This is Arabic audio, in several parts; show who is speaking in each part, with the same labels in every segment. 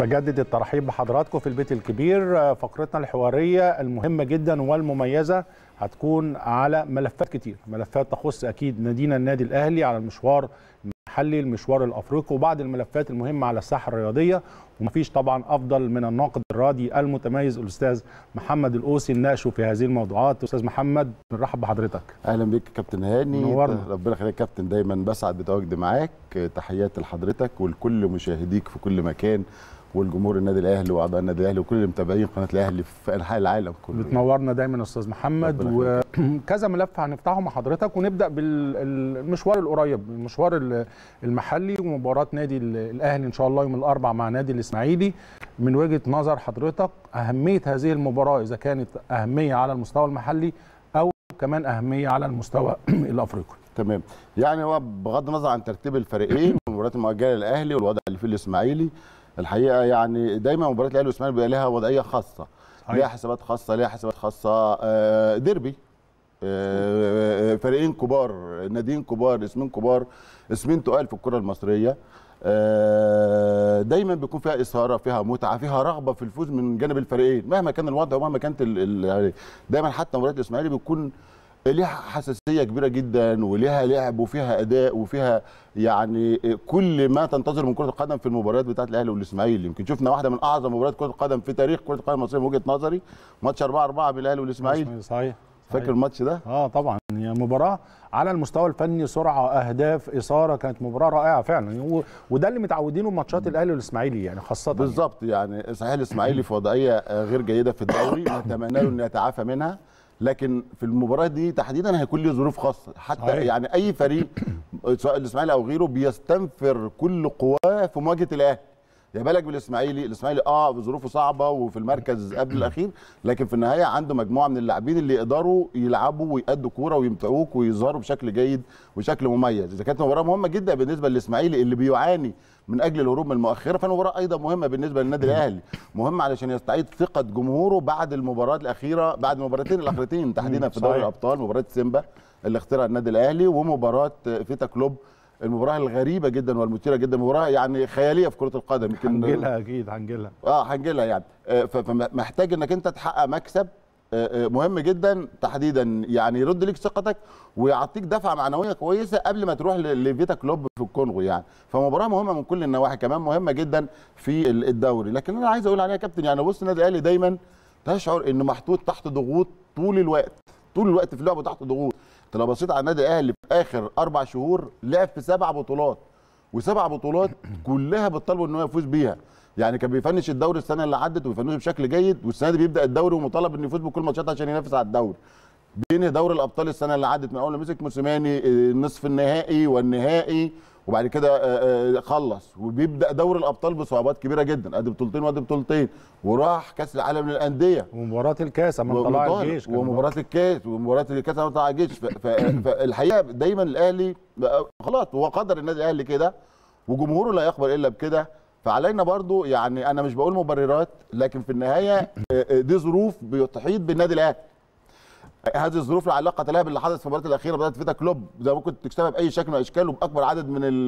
Speaker 1: بجدد الترحيب بحضراتكم في البيت الكبير آه، فقرتنا الحوارية المهمة جدا والمميزة هتكون على ملفات كتير ملفات تخص أكيد نادينا النادي الأهلي على المشوار المحلي المشوار الأفريقي وبعض الملفات المهمة على الساحة الرياضية ومفيش طبعا أفضل من الناقد الراضي المتميز الأستاذ محمد الأوسي نناقشه في هذه الموضوعات أستاذ محمد بنرحب بحضرتك أهلا بك كابتن
Speaker 2: هاني نورنا ربنا يخليك كابتن دايما بسعد بتواجد معاك تحياتي لحضرتك ولكل مشاهديك في كل مكان والجمهور النادي الاهلي واعضاء النادي الاهلي وكل اللي متابعين قناه الاهلي في انحاء العالم كله بتنورنا
Speaker 1: دايما استاذ محمد وكذا ملف هنفتحه مع حضرتك ونبدا بالمشوار القريب المشوار المحلي ومباراه نادي الاهلي ان شاء الله يوم الاربعاء مع نادي الاسماعيلي من وجهه نظر حضرتك اهميه هذه المباراه اذا كانت اهميه على المستوى المحلي او كمان اهميه على المستوى الافريقي
Speaker 2: تمام يعني هو بغض النظر عن ترتيب الفريقين والمباريات المؤجله للاهلي والوضع اللي فيه الاسماعيلي الحقيقه يعني دايما مباريات الاهلي والاسماعيلي بيبقى لها وضعيه خاصه ليها حسابات خاصه ليها حسابات خاصه آه، ديربي آه، آه، فريقين كبار ناديين كبار اسمين كبار اسمين تقال في الكره المصريه دايما بيكون فيها اثاره فيها متعه فيها رغبه في الفوز من جانب الفريقين مهما كان الوضع ومهما كانت يعني دايما حتى مباريات الاسماعيلي بيكون ليها حساسيه كبيره جدا وليها لعب وفيها اداء وفيها يعني كل ما تنتظر من كره القدم في المباريات بتاعه الاهلي والاسماعيلي يمكن شفنا واحده من اعظم مباريات كره القدم في تاريخ كره القدم المصريه من وجهه نظري ماتش 4 4 بين الاهلي والاسماعيلي صحيح
Speaker 1: فاكر الماتش ده؟ اه طبعا هي مباراه على المستوى الفني سرعه اهداف اثاره كانت مباراه رائعه فعلا وده اللي متعودينه ماتشات الاهلي والاسماعيلي يعني خاصه
Speaker 2: يعني. بالظبط يعني صحيح الاسماعيلي في وضعيه غير جيده في الدوري نتمنى له انه يتعافى منها لكن في المباراه دي تحديدا هيكون له ظروف خاصه حتى صحيح. يعني اي فريق سواء الاسماعيلي او غيره بيستنفر كل قواه في مواجهه الاهلي يا بالك بالاسماعيلي الاسماعيلي اه ظروفه صعبه وفي المركز قبل الاخير لكن في النهايه عنده مجموعه من اللاعبين اللي يقدروا يلعبوا ويأدوا كوره ويمتعوك ويظهروا بشكل جيد وشكل مميز اذا كانت مباراه مهمه جدا بالنسبه للاسماعيلي اللي بيعاني من اجل الهروب من المؤخره فالمباراه ايضا مهمه بالنسبه للنادي الاهلي مهم علشان يستعيد ثقه جمهوره بعد المباراه الاخيره بعد المباراتين الاخرتين تحديدا في دوري الابطال مباراه سيمبا اللي اخترها النادي الاهلي ومباراه فيتا كلوب المباراه الغريبه جدا والمثيره جدا مباراه يعني خياليه في كره القدم يمكن هنجيلها اكيد هنجيلها اه هنجيلها يعني آه، فمحتاج انك انت تحقق مكسب آه، آه، مهم جدا تحديدا يعني يرد ليك ثقتك ويعطيك دفعه معنويه كويسه قبل ما تروح لفيتا كلوب في الكونغو يعني فمباراه مهمه من كل النواحي كمان مهمه جدا في الدوري لكن انا عايز اقول عليها يا كابتن يعني بص النادي الاهلي دايما تشعر انه محطوط تحت ضغوط طول الوقت طول الوقت في لعبه تحت ضغوط انت لو بصيت على النادي الاهلي في اخر اربع شهور لعب في سبع بطولات وسبع بطولات كلها بتطالبه ان هو يفوز بيها يعني كان بيفنش الدوري السنه اللي عدت وبيفنشه بشكل جيد والسنه دي بيبدا الدوري ومطالب انه يفوز بكل ماتشات عشان ينافس على الدوري بينهي دوري الابطال السنه اللي عدت من اول ما مسك موسيماني آه، النصف النهائي والنهائي وبعد كده آه، آه، خلص وبيبدا دوري الابطال بصعوبات كبيره جدا ادي بطولتين وادي بطولتين وراح كاس العالم للانديه ومباراه الكاس اما طلع الجيش ومباراه الكاس ومباراه الكاس اما طلع الجيش فالحقيقه دايما الاهلي خلاص هو قدر النادي الاهلي كده وجمهوره لا يقبل الا بكده فعلينا برضو يعني انا مش بقول مبررات لكن في النهايه آه، آه، دي ظروف بتحيط بالنادي الاهلي هذه الظروف لا علاقه لها باللي حدث في المباراه الاخيره بدات فيتا كلوب ده ممكن تكسبها باي شكل من الاشكال وباكبر عدد من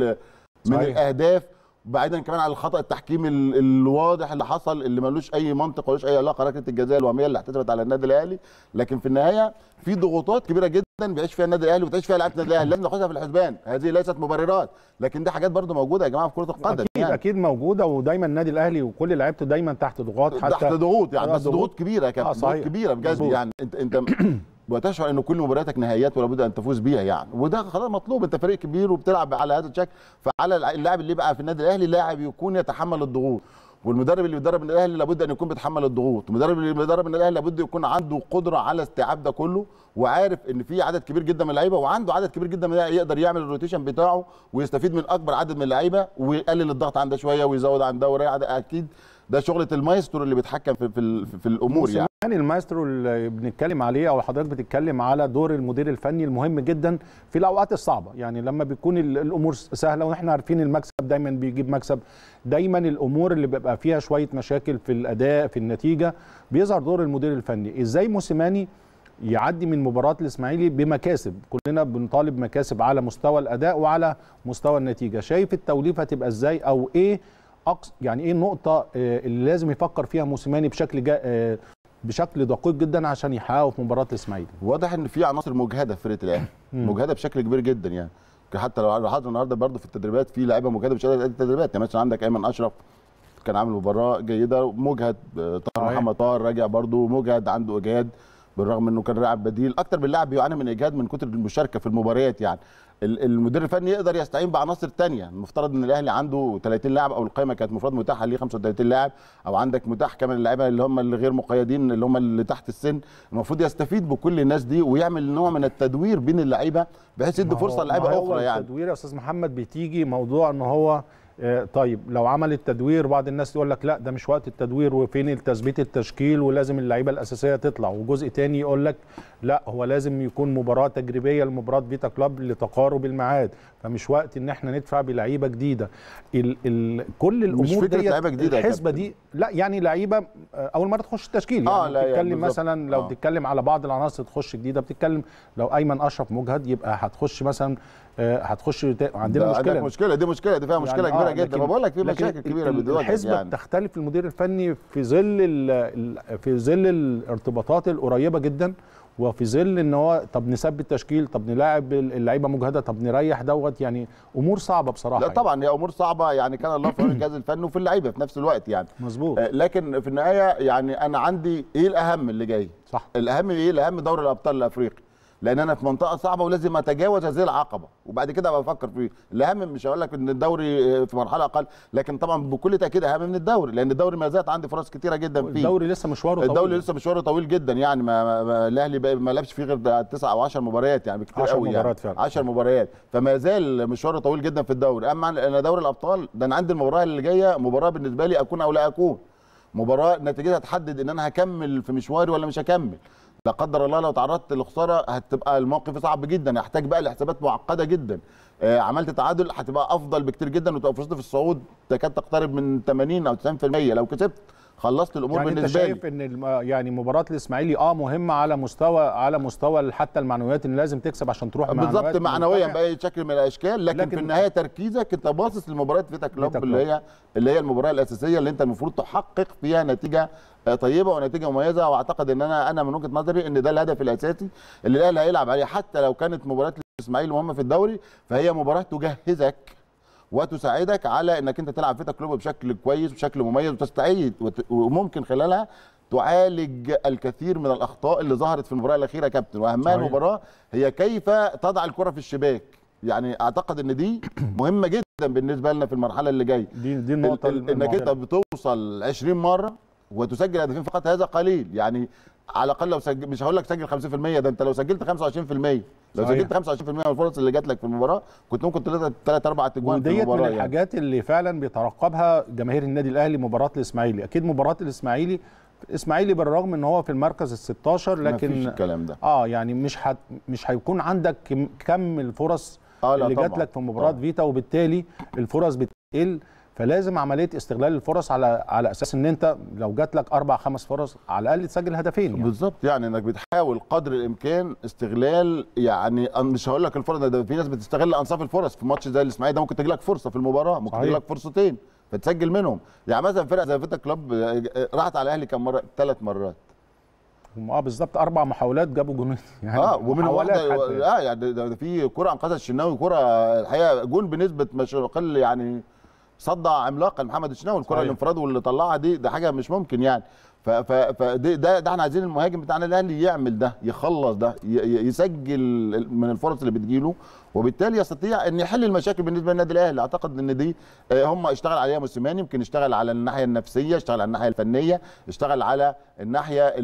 Speaker 2: من الاهداف بعيدا كمان عن الخطا التحكيمي الواضح اللي حصل اللي ملوش اي منطق ولا اي علاقه ركله الجزاء الوهميه اللي احتسبت على النادي الاهلي لكن في النهايه في ضغوطات كبيره جدا بيعيش فيها النادي الاهلي وتعيش فيها لعيبه النادي الاهلي لازم ناخدها في الحسبان هذه ليست مبررات لكن دي حاجات برده موجوده يا جماعه في كره القدم اكيد يعني.
Speaker 1: اكيد موجوده ودايما النادي الاهلي
Speaker 2: وكل لعيبته دايما تحت ضغوط حتى تحت ضغوط يعني آه، بس ضغوط كبيره كانت آه ضغوط كبيره بجد يعني انت انت وتشعر ان كل مبارياتك نهائيات ولا بد ان تفوز بيها يعني وده خلاص مطلوب انت فريق كبير وبتلعب على هذا الشكل فعلى اللاعب اللي بقى في النادي الاهلي لاعب يكون يتحمل الضغوط والمدرب اللي بيدرب النادي الاهلي لابد ان يكون بيتحمل الضغوط، المدرب اللي بيدرب النادي الاهلي لابد يكون عنده قدره على استيعاب ده كله وعارف ان في عدد كبير جدا من اللعيبه وعنده عدد كبير جدا من اللعيبه يقدر يعمل الروتيشن بتاعه ويستفيد من اكبر عدد من اللعيبه ويقلل الضغط عنده شويه ويزود عنده ده اكيد ده شغله المايسترو اللي بيتحكم في في, في الامور يعني
Speaker 1: يعني المايسترو اللي بنتكلم عليه او حضرتك بتتكلم على دور المدير الفني المهم جدا في الاوقات الصعبه يعني لما بيكون الامور سهله واحنا عارفين المكسب دايما بيجيب مكسب دايما الامور اللي بيبقى فيها شويه مشاكل في الاداء في النتيجه بيظهر دور المدير الفني ازاي موسيماني يعدي من مباراه الاسماعيلي بمكاسب كلنا بنطالب مكاسب على مستوى الاداء وعلى مستوى النتيجه شايف التوليفه تبقى ازاي او ايه أقص... يعني ايه النقطه آه، اللي لازم يفكر فيها موسيماني بشكل جا... آه، بشكل دقيق جدا عشان يحققوا
Speaker 2: في مباراه الاسماعيلي واضح ان في عناصر مجهده في فرقه الاهلي مجهده بشكل كبير جدا يعني حتى لو حضر النهارده برضه في التدريبات في لعيبه مجهده مش قادره التدريبات يعني مثلا عندك ايمن اشرف كان عامل مباراه جيده مجهد آه، طاهر محمد طاهر راجع برضه مجهد عنده اجهاد بالرغم انه كان لاعب بديل اكتر من لاعب بيعاني من اجهاد من كتر المشاركه في المباريات يعني المدير الفني يقدر يستعين بعناصر ثانيه المفترض ان الاهلي عنده 30 لاعب او القائمه كانت المفروض متاحه ليه 35 لاعب او عندك متاح كمان اللعيبه اللي هم اللي غير مقيدين اللي هم اللي تحت السن المفروض يستفيد بكل الناس دي ويعمل نوع من التدوير بين اللعيبه بحيث يدي فرصه للعيبه اخرى يعني
Speaker 1: التدوير يا استاذ محمد بتيجي موضوع ان هو آه، طيب لو عمل التدوير بعض الناس يقول لك لا ده مش وقت التدوير وفين التثبيت التشكيل ولازم اللعيبه الاساسيه تطلع وجزء تاني يقول لك لا هو لازم يكون مباراه تجريبيه لمباراه فيتا كلاب لتقارب الميعاد فمش وقت ان احنا ندفع بلعيبه جديده ال ال كل الامور مش فكره لعيبه جديده الحسبه دي لا يعني لعيبه آه، اول مره تخش التشكيل آه، يعني آه لا يعني بتتكلم يعني مثلا لو آه. بتتكلم على بعض العناصر تخش جديده بتتكلم لو ايمن اشرف مجهد يبقى هتخش مثلا آه، هتخش عندنا مشكله مشكله
Speaker 2: دي مشكله دي فيها مشكله يعني كبيره آه جدا ما بقول لك في مشاكل كبيره دلوقتي الحسبه يعني.
Speaker 1: تختلف المدير الفني في ظل في ظل الارتباطات القريبه جدا وفي ظل ان هو طب نثبت تشكيل طب نلاعب اللعيبه مجهده طب نريح دوت
Speaker 2: يعني امور صعبه بصراحه لا يعني. طبعا هي امور صعبه يعني كان الله في الجهاز الفني وفي اللعيبه في نفس الوقت يعني مظبوط آه، لكن في النهايه يعني انا عندي ايه الاهم اللي جاي صح الاهم ايه الاهم دوري الابطال الافريقي لان انا في منطقه صعبه ولازم اتجاوز هذه العقبه وبعد كده بفكر في الاهم مش هقول لك ان الدوري في مرحله اقل لكن طبعا بكل تاكيد اهم من الدوري لان الدوري ما زالت عندي فرص كتيره جدا فيه الدوري لسه مشواره طويل الدوري لسه مشواره طويل جدا يعني ما الاهلي ما لعبش فيه غير 9 او 10 مباريات يعني كتير قوي 10 يعني. مباريات فعلا 10 مباريات فما زال مشواره طويل جدا في الدوري اما انا دوري الابطال ده انا عندي المباراه اللي جايه مباراه بالنسبه لي اكون او لا اكون مباراه نتيجتها تحدد ان انا هكمل في مشواري ولا مش هكمل لا قدر الله لو تعرضت لخساره هتبقى الموقف صعب جدا هيحتاج بقى لحسابات معقده جدا آه، عملت تعادل هتبقى افضل بكتير جدا وتبقى فرصتي في الصعود تكاد تقترب من 80 او 90% لو كسبت خلصت الامور يعني بالنسبه لي انت
Speaker 1: شايف ان يعني مباراه الاسماعيلي اه مهمه على
Speaker 2: مستوى على مستوى حتى المعنويات ان لازم تكسب عشان تروح بالظبط معنويا باي شكل من الاشكال لكن, لكن في النهايه تركيزك انت باصص لمباراه فيتا كلوب اللي هي اللي هي المباراه الاساسيه اللي انت المفروض تحقق فيها نتيجه آه، طيبه ونتيجه مميزه واعتقد ان انا انا من وجهه نظري ان ده الهدف الاساسي اللي الاهلي هيلعب عليه حتى لو كانت مباراه الاسماعيلي مهمه في الدوري فهي مباراه تجهزك وتساعدك على انك انت تلعب فيتا كلوب بشكل كويس بشكل مميز وتستعيد وممكن خلالها تعالج الكثير من الاخطاء اللي ظهرت في المباراه الاخيره يا كابتن واهمها المباراه هي كيف تضع الكره في الشباك يعني اعتقد ان دي مهمه جدا بالنسبه لنا في المرحله اللي جايه دي دي النقطه انك انت بتوصل 20 مره وتسجل هدفين فقط هذا قليل يعني على الاقل لو سجل مش هقول لك سجل 50% ده انت لو سجلت 25% لو سجلت 25% من الفرص اللي جات لك في المباراه كنت ممكن ثلاث ثلاث اربع تجوان في المباراه وديت من يعني. الحاجات
Speaker 1: يعني. اللي فعلا بيترقبها جماهير النادي الاهلي مباراه الاسماعيلي اكيد مباراه الاسماعيلي الاسماعيلي بالرغم ان هو في المركز ال 16 لكن مفيش الكلام ده اه يعني مش حت مش هيكون عندك كم الفرص آه اللي جات لك في مباراه آه. فيتا وبالتالي الفرص بتقل فلازم عمليه استغلال الفرص على
Speaker 2: على اساس ان انت لو جات لك اربع خمس فرص على الاقل تسجل هدفين يعني. بالظبط يعني انك بتحاول قدر الامكان استغلال يعني مش هقول لك الفرص ده في ناس بتستغل انصاف الفرص في ماتش زي الاسماعيلي ده ممكن تجي لك فرصه في المباراه ممكن تجي لك فرصتين فتسجل منهم يعني مثلا فرقه زي فيتا كلوب آه، آه، راحت على الاهلي كم مره ثلاث مرات اه بالظبط اربع
Speaker 1: محاولات جابوا جونين يعني اه ومن واحده اه
Speaker 2: يعني ده في كره انقذت الشناوي كره آه، الحقيقه جون بنسبه ما يقل يعني صدع عملاقا محمد الشناوي الكره الانفراد واللي طلعها دي ده حاجه مش ممكن يعني فده ده, ده احنا عايزين المهاجم بتاعنا الاهلي يعمل ده يخلص ده يسجل من الفرص اللي بتجيله وبالتالي يستطيع ان يحل المشاكل بالنسبه للنادي الاهلي اعتقد ان دي آه، هم اشتغل عليها موسيماني يمكن اشتغل على الناحيه النفسيه اشتغل على الناحيه الفنيه اشتغل على الناحيه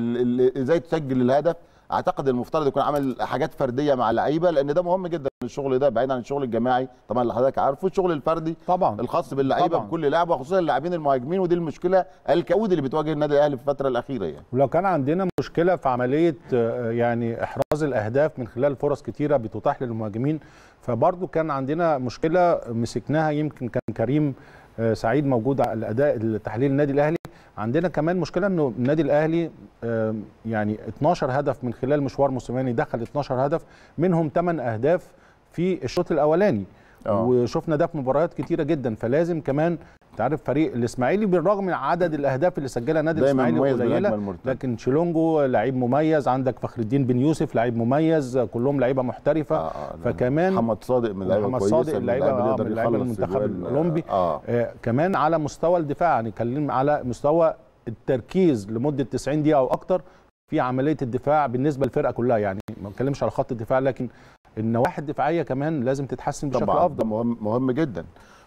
Speaker 2: ازاي تسجل الهدف اعتقد المفترض يكون عمل حاجات فرديه مع اللعيبه لان ده مهم جدا الشغل ده بعيد عن الشغل الجماعي طبعا اللي حضرتك عارفه الشغل الفردي طبعا الخاص باللعيبه بكل لعبه خصوصا اللاعبين المهاجمين ودي المشكله الكؤود اللي بتواجه النادي الاهلي في الفتره الاخيره يعني
Speaker 1: ولو كان عندنا مشكله في عمليه آه، يعني احراز الاهداف من خلال فرص كتيره بتتاح للمهاجمين فبرضه كان عندنا مشكله مسكناها يمكن كان كريم آه، سعيد موجود على الاداء التحليل النادي الاهلي عندنا كمان مشكله انه النادي الاهلي آه، يعني 12 هدف من خلال مشوار موسيماني دخل 12 هدف منهم 8 اهداف في الشوط الاولاني أوه. وشفنا ده في مباريات كتيره جدا فلازم كمان انت عارف فريق الاسماعيلي بالرغم من عدد الاهداف اللي سجلها نادي الاسماعيلي قليله لكن شيلونجو لعيب مميز عندك فخر الدين بن يوسف لعيب مميز كلهم لعيبه محترفه آه آه فكمان محمد صادق من اللعيبه محمد صادق آه، اللعيبه يخلص من المنتخب الاولمبي آه. آه كمان على مستوى الدفاع هنتكلم يعني على مستوى التركيز لمده 90 دقيقه او اكتر في عمليه الدفاع بالنسبه للفرقه كلها يعني ما بتكلمش على خط الدفاع لكن النواحي الدفاعيه كمان لازم تتحسن بشكل طبعا افضل
Speaker 2: طبعا مهم جدا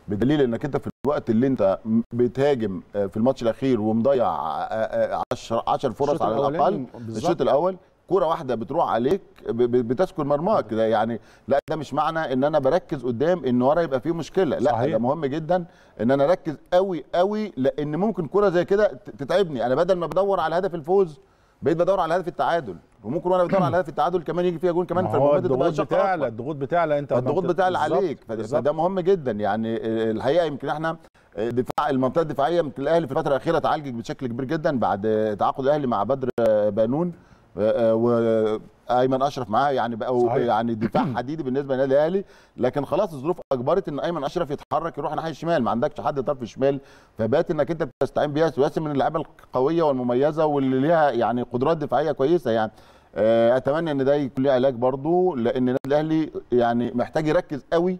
Speaker 2: بدليل انك انت في الوقت اللي انت بتهاجم آه، في الماتش الاخير ومضيع 10 آه، 10 آه، فرص على الاقل الشوط الاول كرة واحدة بتروح عليك بتسكن مرماك ده يعني لا ده مش معنى ان انا بركز قدام ان ورا يبقى فيه مشكلة لا صحيح. ده مهم جدا ان انا اركز قوي قوي لان ممكن كرة زي كده تتعبني انا بدل ما بدور على هدف الفوز بقيت بدور على هدف التعادل وممكن وانا بدور على هدف التعادل كمان يجي فيها جون كمان في الضغوط بتعلى الضغوط
Speaker 1: بتعلى انت الضغوط بتعلى عليك
Speaker 2: فده مهم جدا يعني الحقيقه يمكن احنا دفاع المنطقه الدفاعيه يمكن الاهلي في الفتره الاخيره اتعالجت بشكل كبير جدا بعد تعاقد الاهلي مع بدر بانون آه، آه، و ايمن اشرف معاه يعني بقوا يعني دفاع حديدي بالنسبه للنادي الاهلي لكن خلاص الظروف اجبرت ان ايمن اشرف يتحرك يروح ناحيه الشمال ما عندكش حد طرف الشمال فبات انك انت بتستعين بياس وياسم من اللعيبه القويه والمميزه واللي ليها يعني قدرات دفاعيه كويسه يعني آه، اتمنى ان ده يكون له علاج برضه لان النادي الاهلي يعني محتاج يركز قوي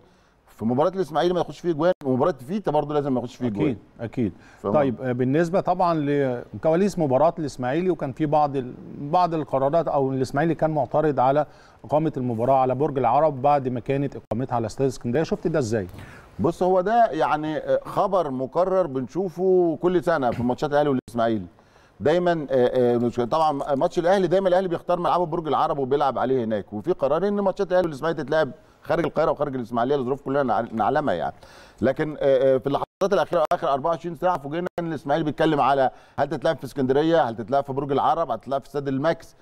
Speaker 2: في مباراه الاسماعيلي ما يخش فيه جوان ومباراه فيتا برضه لازم ما يخش فيه جوان اكيد اكيد طيب آه،
Speaker 1: بالنسبه طبعا لكواليس مباراه الاسماعيلي وكان في بعض ال... بعض القرارات او الاسماعيلي كان معترض على اقامه المباراه على برج العرب بعد ما كانت اقامتها على استاد اسكندريه شفت
Speaker 2: ده ازاي بص هو ده يعني آه، خبر مكرر بنشوفه كل سنه في ماتشات الاهلي والاسماعيلي دايما آه، طبعا ماتش الاهلي دايما الاهلي بيختار ملعبه برج العرب وبيلعب عليه هناك وفي قرار ان ماتشات الاهلي والاسماعيلي تتلعب خارج القاهره وخارج الاسماعيليه الظروف كلنا نعلمها يعني لكن آه، آه، في اللحظات الاخيره اخر 24 ساعه فوجئنا ان الاسماعيلي بيتكلم على هل تتلعب في اسكندريه هل تتلعب في برج العرب هل تتلعب في استاد الماكس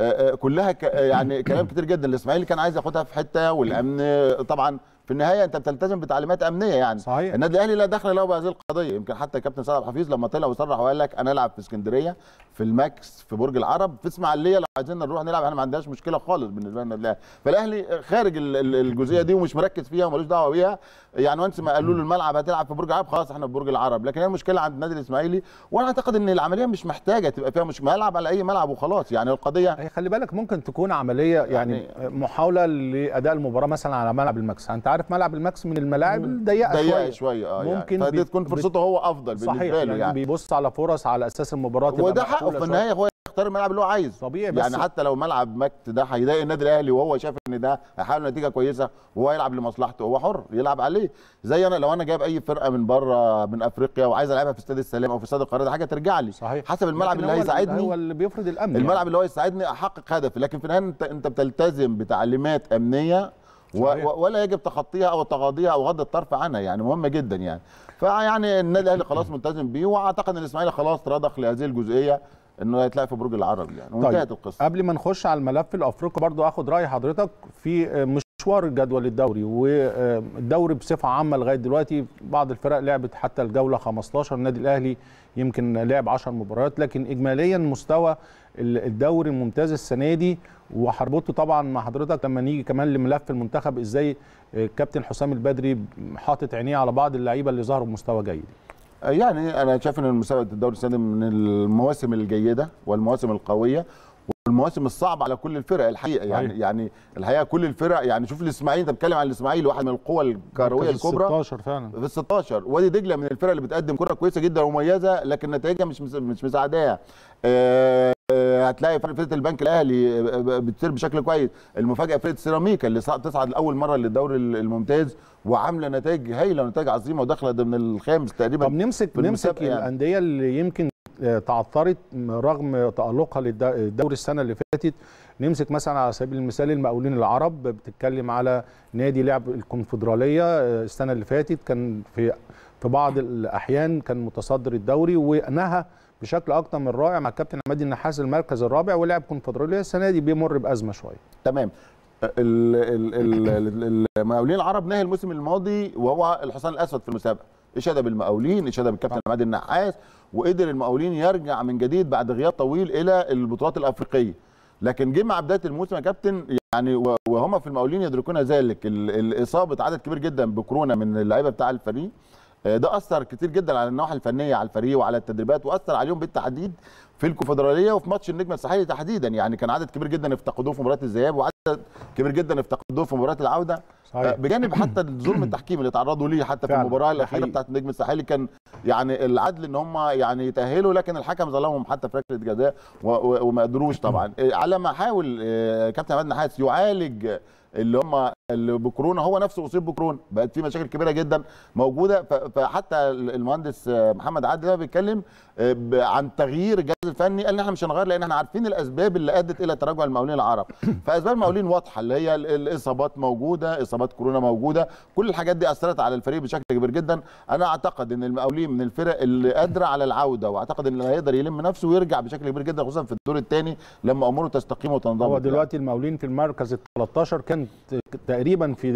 Speaker 2: آه، كلها يعني كلام كتير جدا الاسماعيلي كان عايز ياخدها في حته والامن طبعا في النهايه انت بتلتزم بتعليمات امنيه يعني صحيح. النادي الاهلي لا دخل له بهذه القضيه يمكن حتى كابتن سعد حفيظ لما طلع وصرح وقال لك انا العب في اسكندريه في الماكس في برج العرب في اسماعيليه لو عايزين نروح نلعب احنا ما عندناش مشكله خالص بالنسبه لنا الاهلي فالاهلي خارج الجزئيه دي ومش مركز فيها ومالوش دعوه بيها يعني وانس ما قالوا له الملعب هتلعب في برج العرب خلاص احنا في برج العرب لكن هي المشكله عند النادي الاسماعيلي وانا اعتقد ان العمليه مش محتاجه تبقى فيها مش ملعب على اي ملعب وخلاص يعني القضيه هي خلي بالك
Speaker 1: ممكن تكون عمليه يعني, يعني محاوله لاداء المباراه مثلا على ملعب الماكس انت عارف ملعب الماكس من الملاعب الضيقه شويه ضيقه شويه اه يعني ممكن يعني. فدي تكون فرصته هو
Speaker 2: افضل بالنسبه له يعني, يعني بيبص على فرص على اساس المباراه وده حقه في النهايه هو يختار الملعب اللي هو عايزه طبيعي يعني بس يعني حتى لو ملعب مكت ده هيضايق النادي الاهلي وهو شايف ان ده هيحقق نتيجه كويسه وهو يلعب لمصلحته هو حر يلعب عليه زي انا لو انا جايب اي فرقه من بره من افريقيا وعايز العبها في استاد السلام او في استاد القاهره حاجه ترجع لي صحيح. حسب الملعب اللي هيساعدني هو
Speaker 1: اللي بيفرض الامن الملعب يعني. اللي
Speaker 2: هو يساعدني احقق هدفي لكن في النهايه انت انت بتلتزم بتعليمات امنيه ولا يجب تخطيها او تغاضيها او غض الطرف عنها يعني مهمه جدا يعني فيعني النادي الاهلي خلاص ملتزم بيه واعتقد ان الاسماعيلي خلاص رضخ لهذه الجزئيه انه هيتلاقي في برج العرب يعني طيب، وانتهت طيب. القصه قبل ما نخش على
Speaker 1: الملف الافريقي برضو اخد راي حضرتك في آه، مشوار الجدول الدوري والدوري بصفه عامه لغايه دلوقتي بعض الفرق لعبت حتى الجوله 15 النادي الاهلي يمكن لعب 10 مباريات لكن اجماليا مستوى الدوري الممتاز السنه دي وهربطه طبعا مع حضرتك لما نيجي كمان لملف المنتخب ازاي الكابتن آه، حسام البدري حاطط عينيه على
Speaker 2: بعض اللعيبه اللي ظهروا بمستوى جيد آه، يعني انا شايف ان مسابقه الدوري السنه من المواسم الجيده والمواسم القويه والمواسم الصعبه على كل الفرق الحقيقه يعني أيه. يعني الحقيقه كل الفرق يعني شوف الاسماعيلي انت بتتكلم عن الاسماعيلي واحد من القوى الكرويه الكبرى في 16 فعلا في 16 وادي دجله من الفرق اللي بتقدم كره كويسه جدا ومميزه لكن نتائجها مش مش مساعداها آه، هتلاقي فرقه البنك الاهلي آه، بتصير بشكل كويس المفاجاه فرقه سيراميكا اللي تصعد لاول مره للدوري الممتاز وعامله نتائج هايله ونتائج عظيمه وداخله ضمن الخامس تقريبا طب نمسك نمسك يعني. الانديه اللي
Speaker 1: يمكن آه، تعثرت رغم تالقها للدوري السنه اللي فاتت نمسك مثلا على سبيل المثال المقاولين العرب بتتكلم على نادي لعب الكونفدراليه السنه اللي فاتت كان في في بعض الاحيان كان متصدر الدوري ونهى بشكل اكتر من رائع مع الكابتن عماد النحاس المركز الرابع ولعب كونفدراليه السنه دي بيمر
Speaker 2: بازمه شويه تمام أه، المقاولين العرب نهى الموسم الماضي وهو الحصان الاسود في المسابقه اشاده بالمقاولين اشاده بالكابتن نعم. عماد النحاس وقدر المقاولين يرجع من جديد بعد غياب طويل الى البطولات الافريقيه لكن جه مع بدايه الموسم يا كابتن يعني وهم في المقاولين يدركون ذلك الاصابه عدد كبير جدا بكورونا من اللعيبه بتاع الفريق آه، ده اثر كتير جدا على النواحي الفنيه على الفريق وعلى التدريبات واثر عليهم بالتحديد في الكونفدراليه وفي ماتش النجم الساحلي تحديدا يعني كان عدد كبير جدا افتقدوه في مباراه الذهاب وعدد كبير جدا افتقدوه في مباراه العوده صحيح. آه، بجانب حتى الظلم التحكيمي اللي تعرضوا ليه حتى في المباراه الاخيره بتاعت النجم الساحلي كان يعني العدل ان هم يعني يتاهلوا لكن الحكم ظلمهم حتى في ركله جزاء وما قدروش طبعا إيه، على ما حاول آه، كابتن عماد نحاس يعالج اللي هم اللي بكورونا هو نفسه اصيب بكورونا بقت في مشاكل كبيره جدا موجوده فحتى المهندس آه، محمد عادل ده بيتكلم عن تغيير الجهاز الفني قال ان احنا مش هنغير لان احنا عارفين الاسباب اللي ادت الى تراجع المقاولين العرب فاسباب المقاولين واضحه اللي هي الاصابات موجوده اصابات اصابات كورونا موجوده كل الحاجات دي اثرت على الفريق بشكل كبير جدا انا اعتقد ان المقاولين من الفرق اللي قادره على العوده واعتقد ان اللي هيقدر يلم نفسه ويرجع بشكل كبير جدا خصوصا في الدور الثاني لما اموره تستقيم وتنضم هو
Speaker 1: دلوقتي المقاولين في المركز ال 13 كان تقريبا في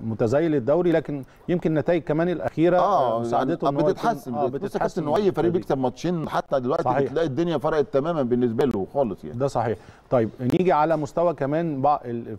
Speaker 1: متزايل الدوري لكن يمكن النتائج كمان الاخيره آه ساعدته يعني بتتحسن آه بتتحسن ان اي فريق بيكسب ماتشين حتى دلوقتي صحيح. بتلاقي الدنيا فرقت تماما بالنسبه له خالص يعني ده صحيح طيب نيجي على مستوى كمان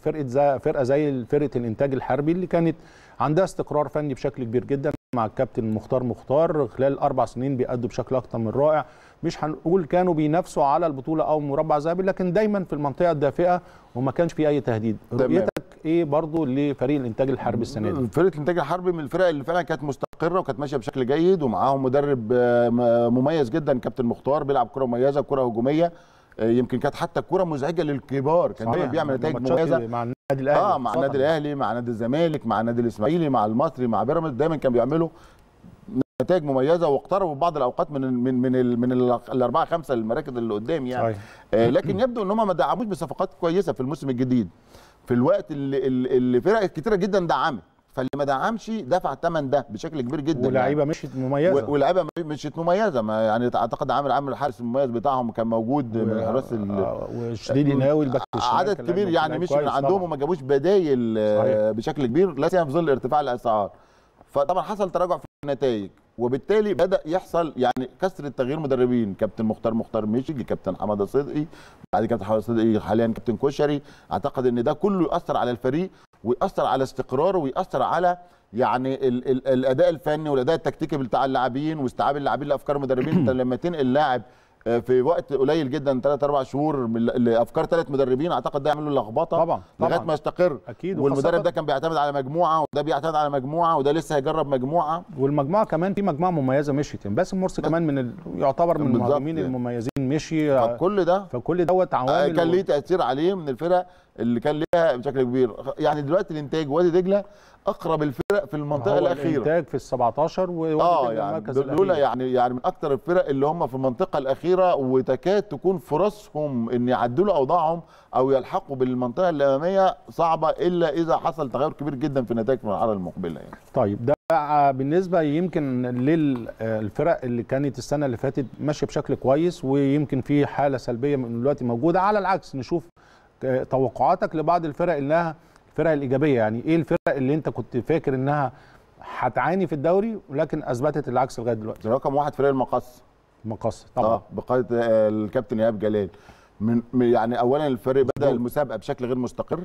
Speaker 1: فرقه زي فرقه زي فرقه الانتاج الحربي اللي كانت عندها استقرار فني بشكل كبير جدا مع الكابتن مختار مختار خلال اربع سنين بيأدوا بشكل اكثر من رائع مش هنقول كانوا بينافسوا على البطوله او مربع ذهبي لكن دايما في المنطقه الدافئه
Speaker 2: وما كانش في اي تهديد رؤيتك ايه برضو لفريق الانتاج الحربي السنه دي فريق الانتاج الحربي من الفرق اللي فعلا كانت مستقره وكانت ماشيه بشكل جيد ومعاهم مدرب آه، مميز جدا كابتن مختار بيلعب كره مميزه كره هجوميه آه، يمكن كانت حتى الكوره مزعجه للكبار كان دايما بيعمل نتائج مميزه مع النادي الاهلي اه مع النادي الاهلي مع نادي الزمالك مع نادي الاسماعيلي مع المصري مع بيراميدز دايما كان بيعملوا نتائج مميزه واقتربوا بعض الاوقات من من من من الاربعه خمسه المراكز اللي قدام يعني صحيح. آه لكن يبدو ان هم ما دعموش بصفقات كويسه في الموسم الجديد في الوقت اللي اللي فرق كتيره جدا دعمت فاللي ما دعمش دفع الثمن ده بشكل كبير جدا ولاعيبه يعني. مشيت مميزه ولاعيبه مشيت مميزه ما يعني اعتقد عامر عامر الحارس المميز بتاعهم كان موجود و... من حراس ال... آه، وشديد آه، ناوي الباك عدد كبير يعني مشي من عندهم وما جابوش بدايل آه، صحيح. بشكل كبير لا سيما في ظل ارتفاع الاسعار فطبعا حصل تراجع في النتائج وبالتالي بدا يحصل يعني كسر تغيير مدربين كابتن مختار مختار مشي كابتن حماده صدقي بعد كابتن حماده صدقي حاليا كابتن كشري اعتقد ان ده كله اثر على الفريق ويأثر على استقراره ويأثر على يعني الـ الـ الاداء الفني والاداء التكتيكي بتاع اللاعبين واستيعاب اللاعبين لافكار المدربين انت لما تنقل لاعب آه، في وقت قليل جدا ثلاث اربع شهور لافكار ثلاث مدربين اعتقد ده له لخبطه طبعا لغايه ما يستقر اكيد والمدرب ده كان بيعتمد على مجموعه وده بيعتمد على مجموعه وده لسه هيجرب مجموعه
Speaker 1: والمجموعه كمان في مجموعه مميزه مشيت باسم مرسي كمان من ال... يعتبر
Speaker 2: من المهاجمين يعني. المميزين مشي فكل ده فكل دوت عوامل آه، كان ليه تاثير عليه من الفرق اللي كان ليها بشكل كبير يعني دلوقتي الانتاج وادي دجله اقرب الفرق في المنطقه هو الاخيره
Speaker 1: الانتاج في ال 17 ووادي آه يعني دول يعني
Speaker 2: يعني من اكثر الفرق اللي هم في المنطقه الاخيره وتكاد تكون فرصهم ان يعدلوا اوضاعهم او يلحقوا بالمنطقه الاماميه صعبه الا اذا حصل تغير كبير جدا في النتائج في المرحله المقبله يعني.
Speaker 1: طيب ده بالنسبه يمكن للفرق آه، اللي كانت السنه اللي فاتت ماشيه بشكل كويس ويمكن في حاله سلبيه من دلوقتي موجوده على العكس نشوف توقعاتك لبعض الفرق انها الفرق الايجابيه يعني ايه الفرق اللي انت كنت فاكر انها
Speaker 2: هتعاني في الدوري ولكن اثبتت العكس لغايه دلوقتي رقم واحد فريق المقص المقص طبعا آه بقياده آه، الكابتن ايهاب جلال من يعني اولا الفريق بدا المسابقه بشكل غير مستقر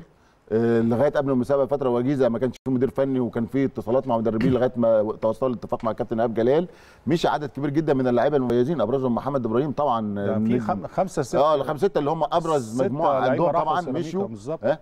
Speaker 2: آه، لغايه قبل المسابقه فتره وجيزه ما كانش في مدير فني وكان في اتصالات مع مدربين لغايه ما توصلوا لاتفاق مع الكابتن ايهاب جلال مشي عدد كبير جدا من اللعيبه المميزين ابرزهم محمد ابراهيم طبعا في خمسه سته اه خمسه سته اللي هم ابرز مجموعه عندهم طبعا مشوا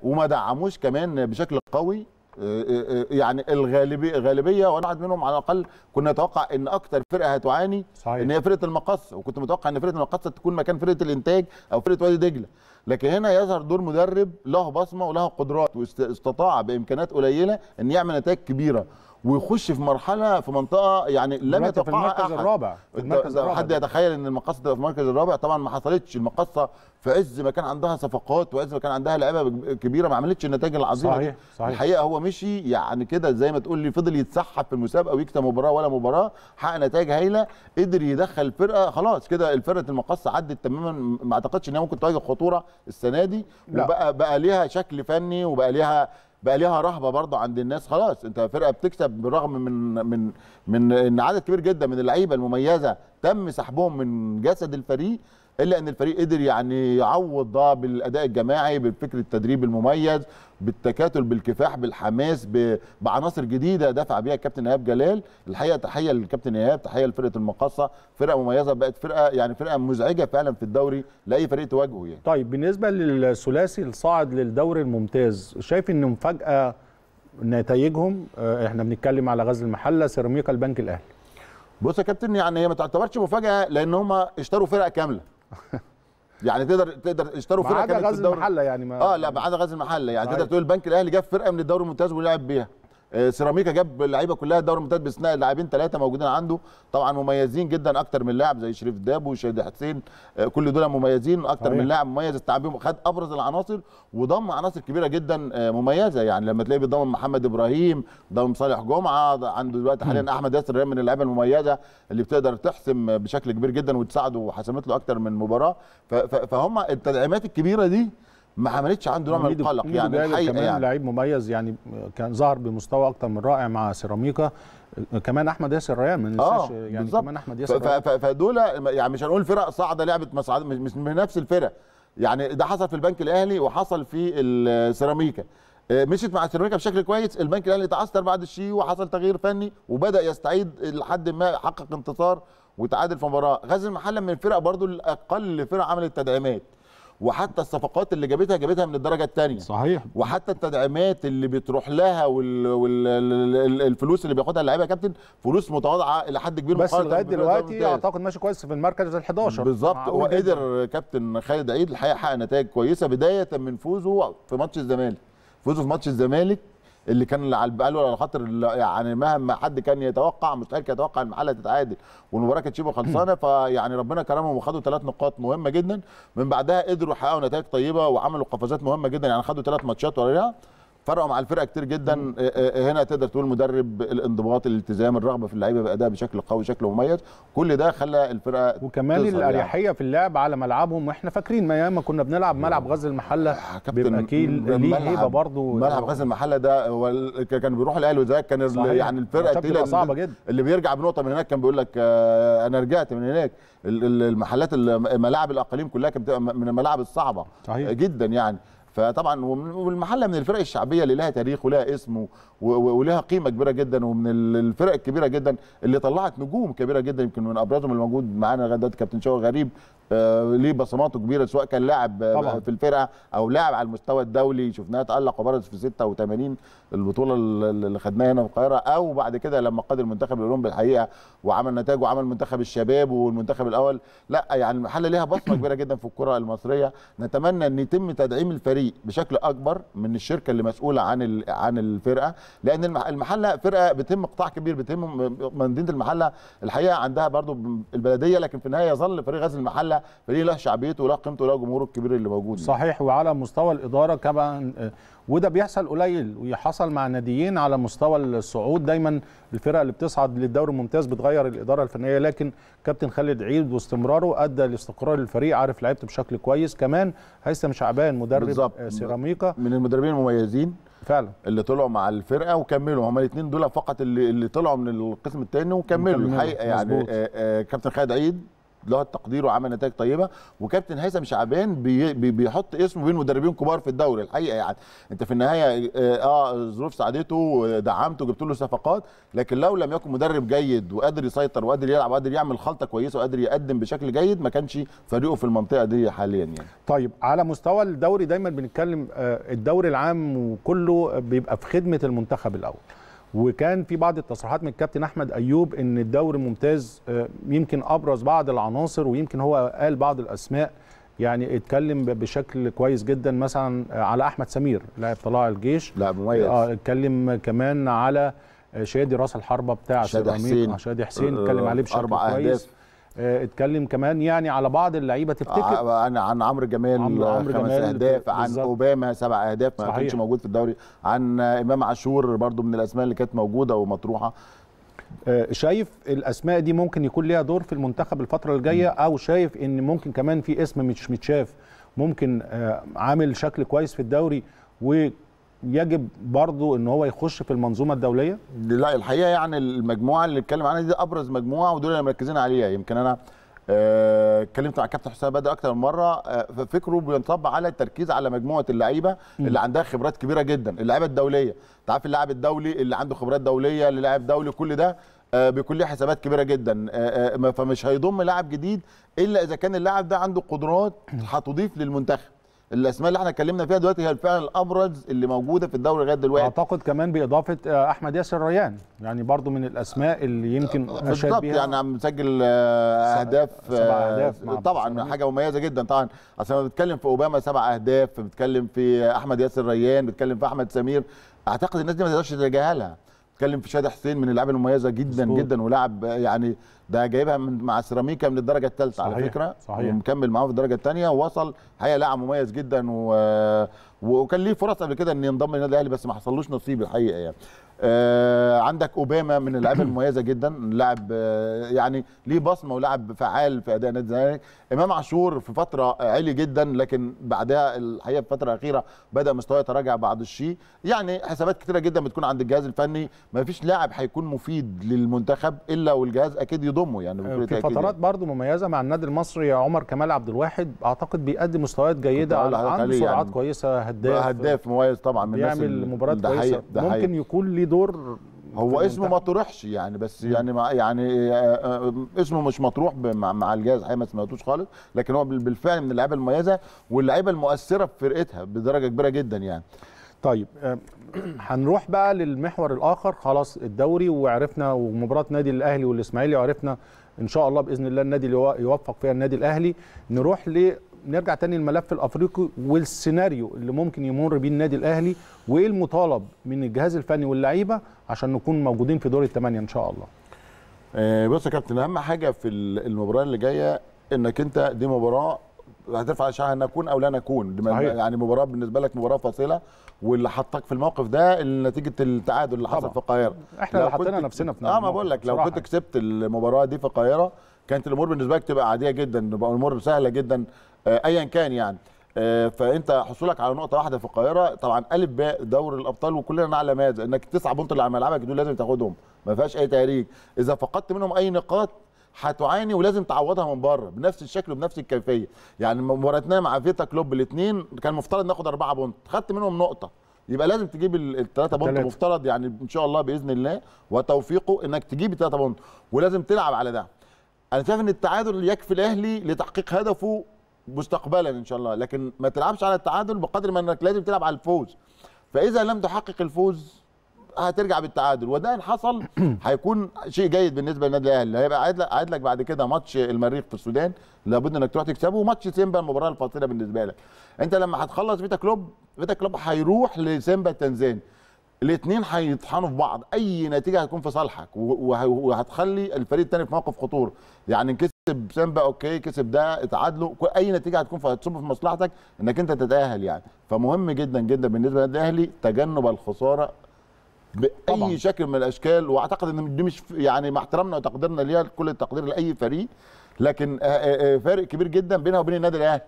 Speaker 2: وما دعموش كمان بشكل قوي آه، آه، يعني الغالبيه غالبيه وانا واحد منهم على الاقل كنا نتوقع ان اكتر فرقه هتعاني صحيح. ان هي فرقه المقص وكنت متوقع ان فرقه المقص تكون مكان فرقه الانتاج او فرقه وادي دجله لكن هنا يظهر دور مدرب له بصمه وله قدرات واستطاع بامكانات قليله ان يعمل نتائج كبيره ويخش في مرحله في منطقه يعني لم يتوقعها في المركز أحد. الرابع في المركز الرابع حد يتخيل ان المقاصه تبقى في المركز الرابع طبعا ما حصلتش المقاصه في عز ما كان عندها صفقات وعز ما كان عندها لعيبه كبيره ما عملتش النتائج العظيمه صحيح. صحيح. الحقيقه هو مشي يعني كده زي ما تقول لي فضل يتسحب في المسابقه ويكسب مباراه ولا مباراه حقق نتائج هايله قدر يدخل الفرقه خلاص كده الفرقه المقاصه عدت تماما ما اعتقدش ان هي ممكن تواجه خطوره السنه دي لا. وبقى بقى ليها شكل فني وبقى ليها بقى ليها رهبه برضه عند الناس خلاص انت فرقه بتكسب بالرغم من من من ان عدد كبير جدا من اللعيبه المميزه تم سحبهم من جسد الفريق الا ان الفريق قدر يعني يعوض ده بالاداء الجماعي بالفكر التدريب المميز بالتكاتل بالكفاح بالحماس بعناصر جديده دفع بيها الكابتن ايهاب جلال الحقيقه تحيه للكابتن ايهاب تحيه لفرقه المقاصه فرقه مميزه بقت فرقه يعني فرقه مزعجه فعلا في الدوري لاي فريق تواجهه يعني طيب بالنسبه للثلاثي الصاعد
Speaker 1: للدوري الممتاز شايف ان مفاجاه نتائجهم آه، احنا بنتكلم
Speaker 2: على غزل المحله سيراميكا البنك الاهلي بص يا كابتن يعني هي ما تعتبرش مفاجاه لان هم اشتروا فرقه كامله يعني تقدر تقدر اشتروا فرقه كانت في الدوري المحله
Speaker 1: يعني ما اه لا
Speaker 2: بعد غزل المحله يعني تقدر تقول البنك الاهلي جاب فرقه من الدوري الممتاز ولعب بيها آه، سيراميكا جاب اللعيبه كلها الدوري الممتاز باستثناء اللاعبين ثلاثه موجودين عنده طبعا مميزين جدا اكتر من لاعب زي شريف داب وشادي حسين آه، كل دول مميزين اكتر من لاعب مميز استعان بيهم خد ابرز العناصر وضم عناصر كبيره جدا آه، مميزه يعني لما تلاقيه بيضم محمد ابراهيم ضم صالح جمعه عنده دلوقتي حاليا احمد ياسر من اللعيبه المميزه اللي بتقدر تحسم بشكل كبير جدا وتساعده وحسمت له اكتر من مباراه فهم التدعيمات الكبيره دي ما عملتش عنده نوع من القلق يعني الحقيقه كمان يعني. لعيب
Speaker 1: مميز يعني كان ظهر بمستوى اكتر من رائع مع سيراميكا كمان احمد ياسر ريان ما ننساش آه يعني بالزبط. كمان
Speaker 2: احمد ياسر فدول يعني مش هنقول فرق صاعده لعبت مصعد مش من نفس الفرق يعني ده حصل في البنك الاهلي وحصل في السيراميكا آه، مشيت مع سيراميكا بشكل كويس البنك الاهلي تعثر بعد الشيء وحصل تغيير فني وبدا يستعيد لحد ما حقق انتصار وتعادل في مباراه غزل المحله من الفرق برضو الاقل فرق عملت تدعيمات وحتى الصفقات اللي جابتها جابتها من الدرجه الثانيه صحيح وحتى التدعيمات اللي بتروح لها والفلوس اللي بياخدها اللعيبه يا كابتن فلوس متواضعه الى حد كبير بس لغايه دلوقتي اعتقد
Speaker 1: ماشي كويس في المركز ال 11 بالظبط وقدر
Speaker 2: كابتن خالد عيد الحقيقه حقق نتائج كويسه بدايه من فوزه في ماتش الزمالك فوزه في ماتش الزمالك اللي كان على البال ولا خاطر يعني مهما حد كان يتوقع مستحيل كان يتوقع المحله تتعادل والمباراه كانت شبه خلصانه فيعني ربنا كرمهم وخدوا ثلاث نقاط مهمه جدا من بعدها قدروا يحققوا نتائج طيبه وعملوا قفزات مهمه جدا يعني خدوا ثلاث ماتشات ورا فرقوا مع الفرقه كتير جدا مم. آه، آه، هنا تقدر تقول مدرب الانضباط الالتزام الرغبه في اللعيبه باداء بشكل قوي شكل مميز كل ده خلى الفرقه وكمان يعني. الاريحيه
Speaker 1: يعني. في اللعب على ملعبهم واحنا فاكرين ما ياما كنا بنلعب ملعب غزل المحله آه، كابتن اكيل ليه هيبه برضه ملعب غزل
Speaker 2: المحله ده كان بيروح الاهلي والزمالك كان صحيح. يعني الفرقه الثقيله صعبه جدا اللي بيرجع بنقطه من هناك كان بيقول لك انا رجعت من هناك المحلات ملاعب الاقاليم كلها كانت من الملاعب الصعبه صحيح. جدا يعني فطبعا والمحله من الفرق الشعبيه اللي لها تاريخ ولها اسم ولها قيمه كبيره جدا ومن الفرق الكبيره جدا اللي طلعت نجوم كبيره جدا يمكن من ابرزهم الموجود معانا لغايه دلوقتي كابتن شوقي غريب آه، ليه بصماته كبيره سواء كان لاعب آه، في الفرقه او لاعب على المستوى الدولي شفناه تالق وبرز في 86 البطوله اللي خدناها هنا في القاهره او بعد كده لما قاد المنتخب الاولمبي الحقيقه وعمل نتائج وعمل منتخب الشباب والمنتخب الاول لا يعني المحله ليها بصمه كبيره جدا في الكره المصريه نتمنى ان يتم تدعيم الفريق بشكل اكبر من الشركه اللي مسؤوله عن عن الفرقه لان المحله فرقه بتهم قطاع كبير بتهم مدينه المحله الحقيقه عندها برضو البلديه لكن في النهايه يظل فريق غزل المحله فريق له شعبيته وله قيمته وله جمهوره الكبير اللي موجود صحيح وعلى مستوى الاداره
Speaker 1: كمان آه، وده بيحصل قليل ويحصل مع ناديين على مستوى الصعود دايما الفرق اللي بتصعد للدوري الممتاز بتغير الاداره الفنيه لكن كابتن خالد عيد واستمراره ادى لاستقرار الفريق عارف لعيبته بشكل كويس كمان هيثم شعبان مدرب بالزبط. آه،
Speaker 2: سيراميكا من المدربين المميزين فعلا اللي طلعوا مع الفرقه وكملوا هما الاثنين دول فقط اللي, اللي طلعوا من القسم الثاني وكملوا الحقيقه يعني آآ آآ آه، آه، كابتن خالد عيد له التقدير وعمل نتائج طيبه وكابتن هيثم شعبان بي بيحط اسمه بين مدربين كبار في الدوري الحقيقه يعني انت في النهايه اه،, اه الظروف ساعدته ودعمته وجبت له صفقات لكن لو لم يكن مدرب جيد وقادر يسيطر وقادر يلعب وقادر يعمل خلطه كويسه وقادر يقدم بشكل جيد ما كانش فريقه في المنطقه دي حاليا يعني
Speaker 1: طيب على مستوى الدوري دايما بنتكلم اه، الدوري العام وكله بيبقى في خدمه المنتخب الاول وكان في بعض التصريحات من الكابتن احمد ايوب ان الدوري ممتاز آه، يمكن ابرز بعض العناصر ويمكن هو قال بعض الاسماء يعني اتكلم بشكل كويس جدا مثلا على احمد سمير لاعب طلائع الجيش لاعب مميز اه اتكلم كمان على آه، شادي راس الحربه بتاع شادي حسين آه، شادي حسين اتكلم عليه بشكل أربع كويس أهداف. آه، اتكلم كمان
Speaker 2: يعني على بعض اللعيبه تفتكر عن آه، آه، عن عمرو جمال عمر خمس جمال اهداف عن بالزبط. اوباما سبع اهداف ما كانش موجود في الدوري عن امام عاشور برضو من الاسماء اللي كانت موجوده ومطروحه
Speaker 1: شايف الاسماء دي ممكن يكون ليها دور في المنتخب الفتره الجايه او شايف ان ممكن كمان في اسم مش متشاف ممكن عامل شكل كويس في
Speaker 2: الدوري و يجب برضه ان هو يخش في المنظومه الدوليه؟ لا الحقيقه يعني المجموعه اللي اتكلم عنها دي ابرز مجموعه ودول اللي مركزين عليها يمكن انا آه، اتكلمت أه مع كابتن حسام بدر اكتر من مره أه ففكره بينطبق على التركيز على مجموعه اللعيبه اللي عندها خبرات كبيره جدا اللعيبه الدوليه انت عارف اللاعب الدولي اللي عنده خبرات دوليه اللي لاعب دولي كل ده أه بيكون ليه حسابات كبيره جدا آه، آه، فمش هيضم لاعب جديد الا اذا كان اللاعب ده عنده قدرات هتضيف للمنتخب الاسماء اللي احنا اتكلمنا فيها دلوقتي هي فعلا الابرز اللي موجوده في الدوري لغايه دلوقتي اعتقد كمان باضافه آه، احمد ياسر ريان
Speaker 1: يعني برضو من الاسماء اللي يمكن اشاد يعني بيها بالظبط يعني
Speaker 2: عم مسجل آه، اهداف سبع آه، اهداف طبعا حاجه مميزه جدا طبعا اصل لما بتتكلم في اوباما سبع اهداف بتتكلم في احمد ياسر ريان بتتكلم في احمد سمير اعتقد الناس دي ما تقدرش تتجاهلها بتتكلم في شادي حسين من اللعيبه المميزه جدا صحيح. جدا ولاعب يعني ده جايبها من مع سيراميكا من الدرجه الثالثه على فكره صحيح. ومكمل معاه في الدرجه الثانيه ووصل حقيقه لاعب مميز جدا و... وكان ليه فرص قبل كده ان ينضم للنادي الاهلي بس ما حصلوش نصيب الحقيقه يعني آه، عندك اوباما من اللعيبه المميزه جدا لاعب آه، يعني ليه بصمه ولاعب فعال في اداء نادي الزمالك امام عاشور في فتره عالي جدا لكن بعدها الحقيقه في الفتره الاخيره بدا مستواه يتراجع بعض الشيء يعني حسابات كتيره جدا بتكون عند الجهاز الفني ما فيش لاعب هيكون مفيد للمنتخب الا والجهاز اكيد يضمه يعني آه، في فترات يعني.
Speaker 1: برضه مميزه مع النادي المصري عمر كمال عبد الواحد اعتقد بيقدم مستويات جيده عنده سرعات يعني
Speaker 2: كويسه هداف هداف مميز طبعا من بيعمل مباريات كويسه ممكن
Speaker 1: يكون ليه دور
Speaker 2: هو اسمه ما طرحش يعني بس يعني مع يعني آه، آه، اسمه مش مطروح مع الجهاز الحقيقه ما سمعتوش خالص لكن هو بالفعل من اللعيبه المميزه واللعيبه المؤثره في فرقتها بدرجه كبيره جدا يعني طيب آه، هنروح بقى للمحور الاخر خلاص الدوري
Speaker 1: وعرفنا ومباراه نادي الاهلي والاسماعيلي وعرفنا ان شاء الله باذن الله النادي اللي يوفق فيها النادي الاهلي نروح ل نرجع تاني الملف الافريقي والسيناريو اللي ممكن يمر بيه النادي الاهلي وايه المطالب من الجهاز الفني واللعيبه عشان نكون موجودين في دور الثمانيه ان شاء الله.
Speaker 2: آه، بص يا كابتن اهم حاجه في المباراه اللي جايه انك انت دي مباراه هترفع شعار نكون او لا نكون صحيح. يعني مباراه بالنسبه لك مباراه فاصله واللي حطك في الموقف ده نتيجه التعادل اللي حصل في القاهره احنا اللي حطينا نفسنا في اه ما بقول لك لو كنت كسبت المباراه دي في القاهره كانت الامور بالنسبه لك تبقى عاديه جدا تبقى الامور سهله جدا آه، ايا كان يعني آه، فانت حصولك على نقطه واحده في القاهره طبعا الف باء دوري الابطال وكلنا نعلم هذا انك تسعة بونت اللي على ملعبك دول لازم تاخدهم ما فيهاش اي تهريج اذا فقدت منهم اي نقاط هتعاني ولازم تعوضها من بره بنفس الشكل وبنفس الكيفيه يعني مباراتنا مع فيتا كلوب الاثنين كان مفترض ناخد أربعة بونت خدت منهم نقطه يبقى لازم تجيب الثلاثه بونت مفترض يعني ان شاء الله باذن الله وتوفيقه انك تجيب الثلاثه بونت ولازم تلعب على ده انا شايف ان التعادل يكفي الاهلي لتحقيق هدفه مستقبلا ان شاء الله لكن ما تلعبش على التعادل بقدر ما انك لازم تلعب على الفوز فاذا لم تحقق الفوز هترجع بالتعادل وده ان حصل هيكون شيء جيد بالنسبه للنادي الاهلي هيبقى عاد لك بعد كده ماتش المريخ في السودان لابد انك تروح تكسبه وماتش سيمبا المباراه الفاصله بالنسبه لك انت لما هتخلص فيتا كلوب فيتا كلوب هيروح لسيمبا التنزاني الاثنين هيطحنوا في بعض اي نتيجه هتكون في صالحك وهتخلي الفريق الثاني في موقف خطوره يعني انكسب كسب سيمبا اوكي كسب ده اتعادلوا اي نتيجه هتكون هتصب في مصلحتك انك انت تتاهل يعني فمهم جدا جدا بالنسبه للاهلي تجنب الخساره باي طبعا. شكل من الاشكال واعتقد ان دي مش يعني مع احترامنا وتقديرنا ليها كل التقدير لاي فريق لكن آه، آه، آه، فارق كبير جدا بينها وبين النادي الاهلي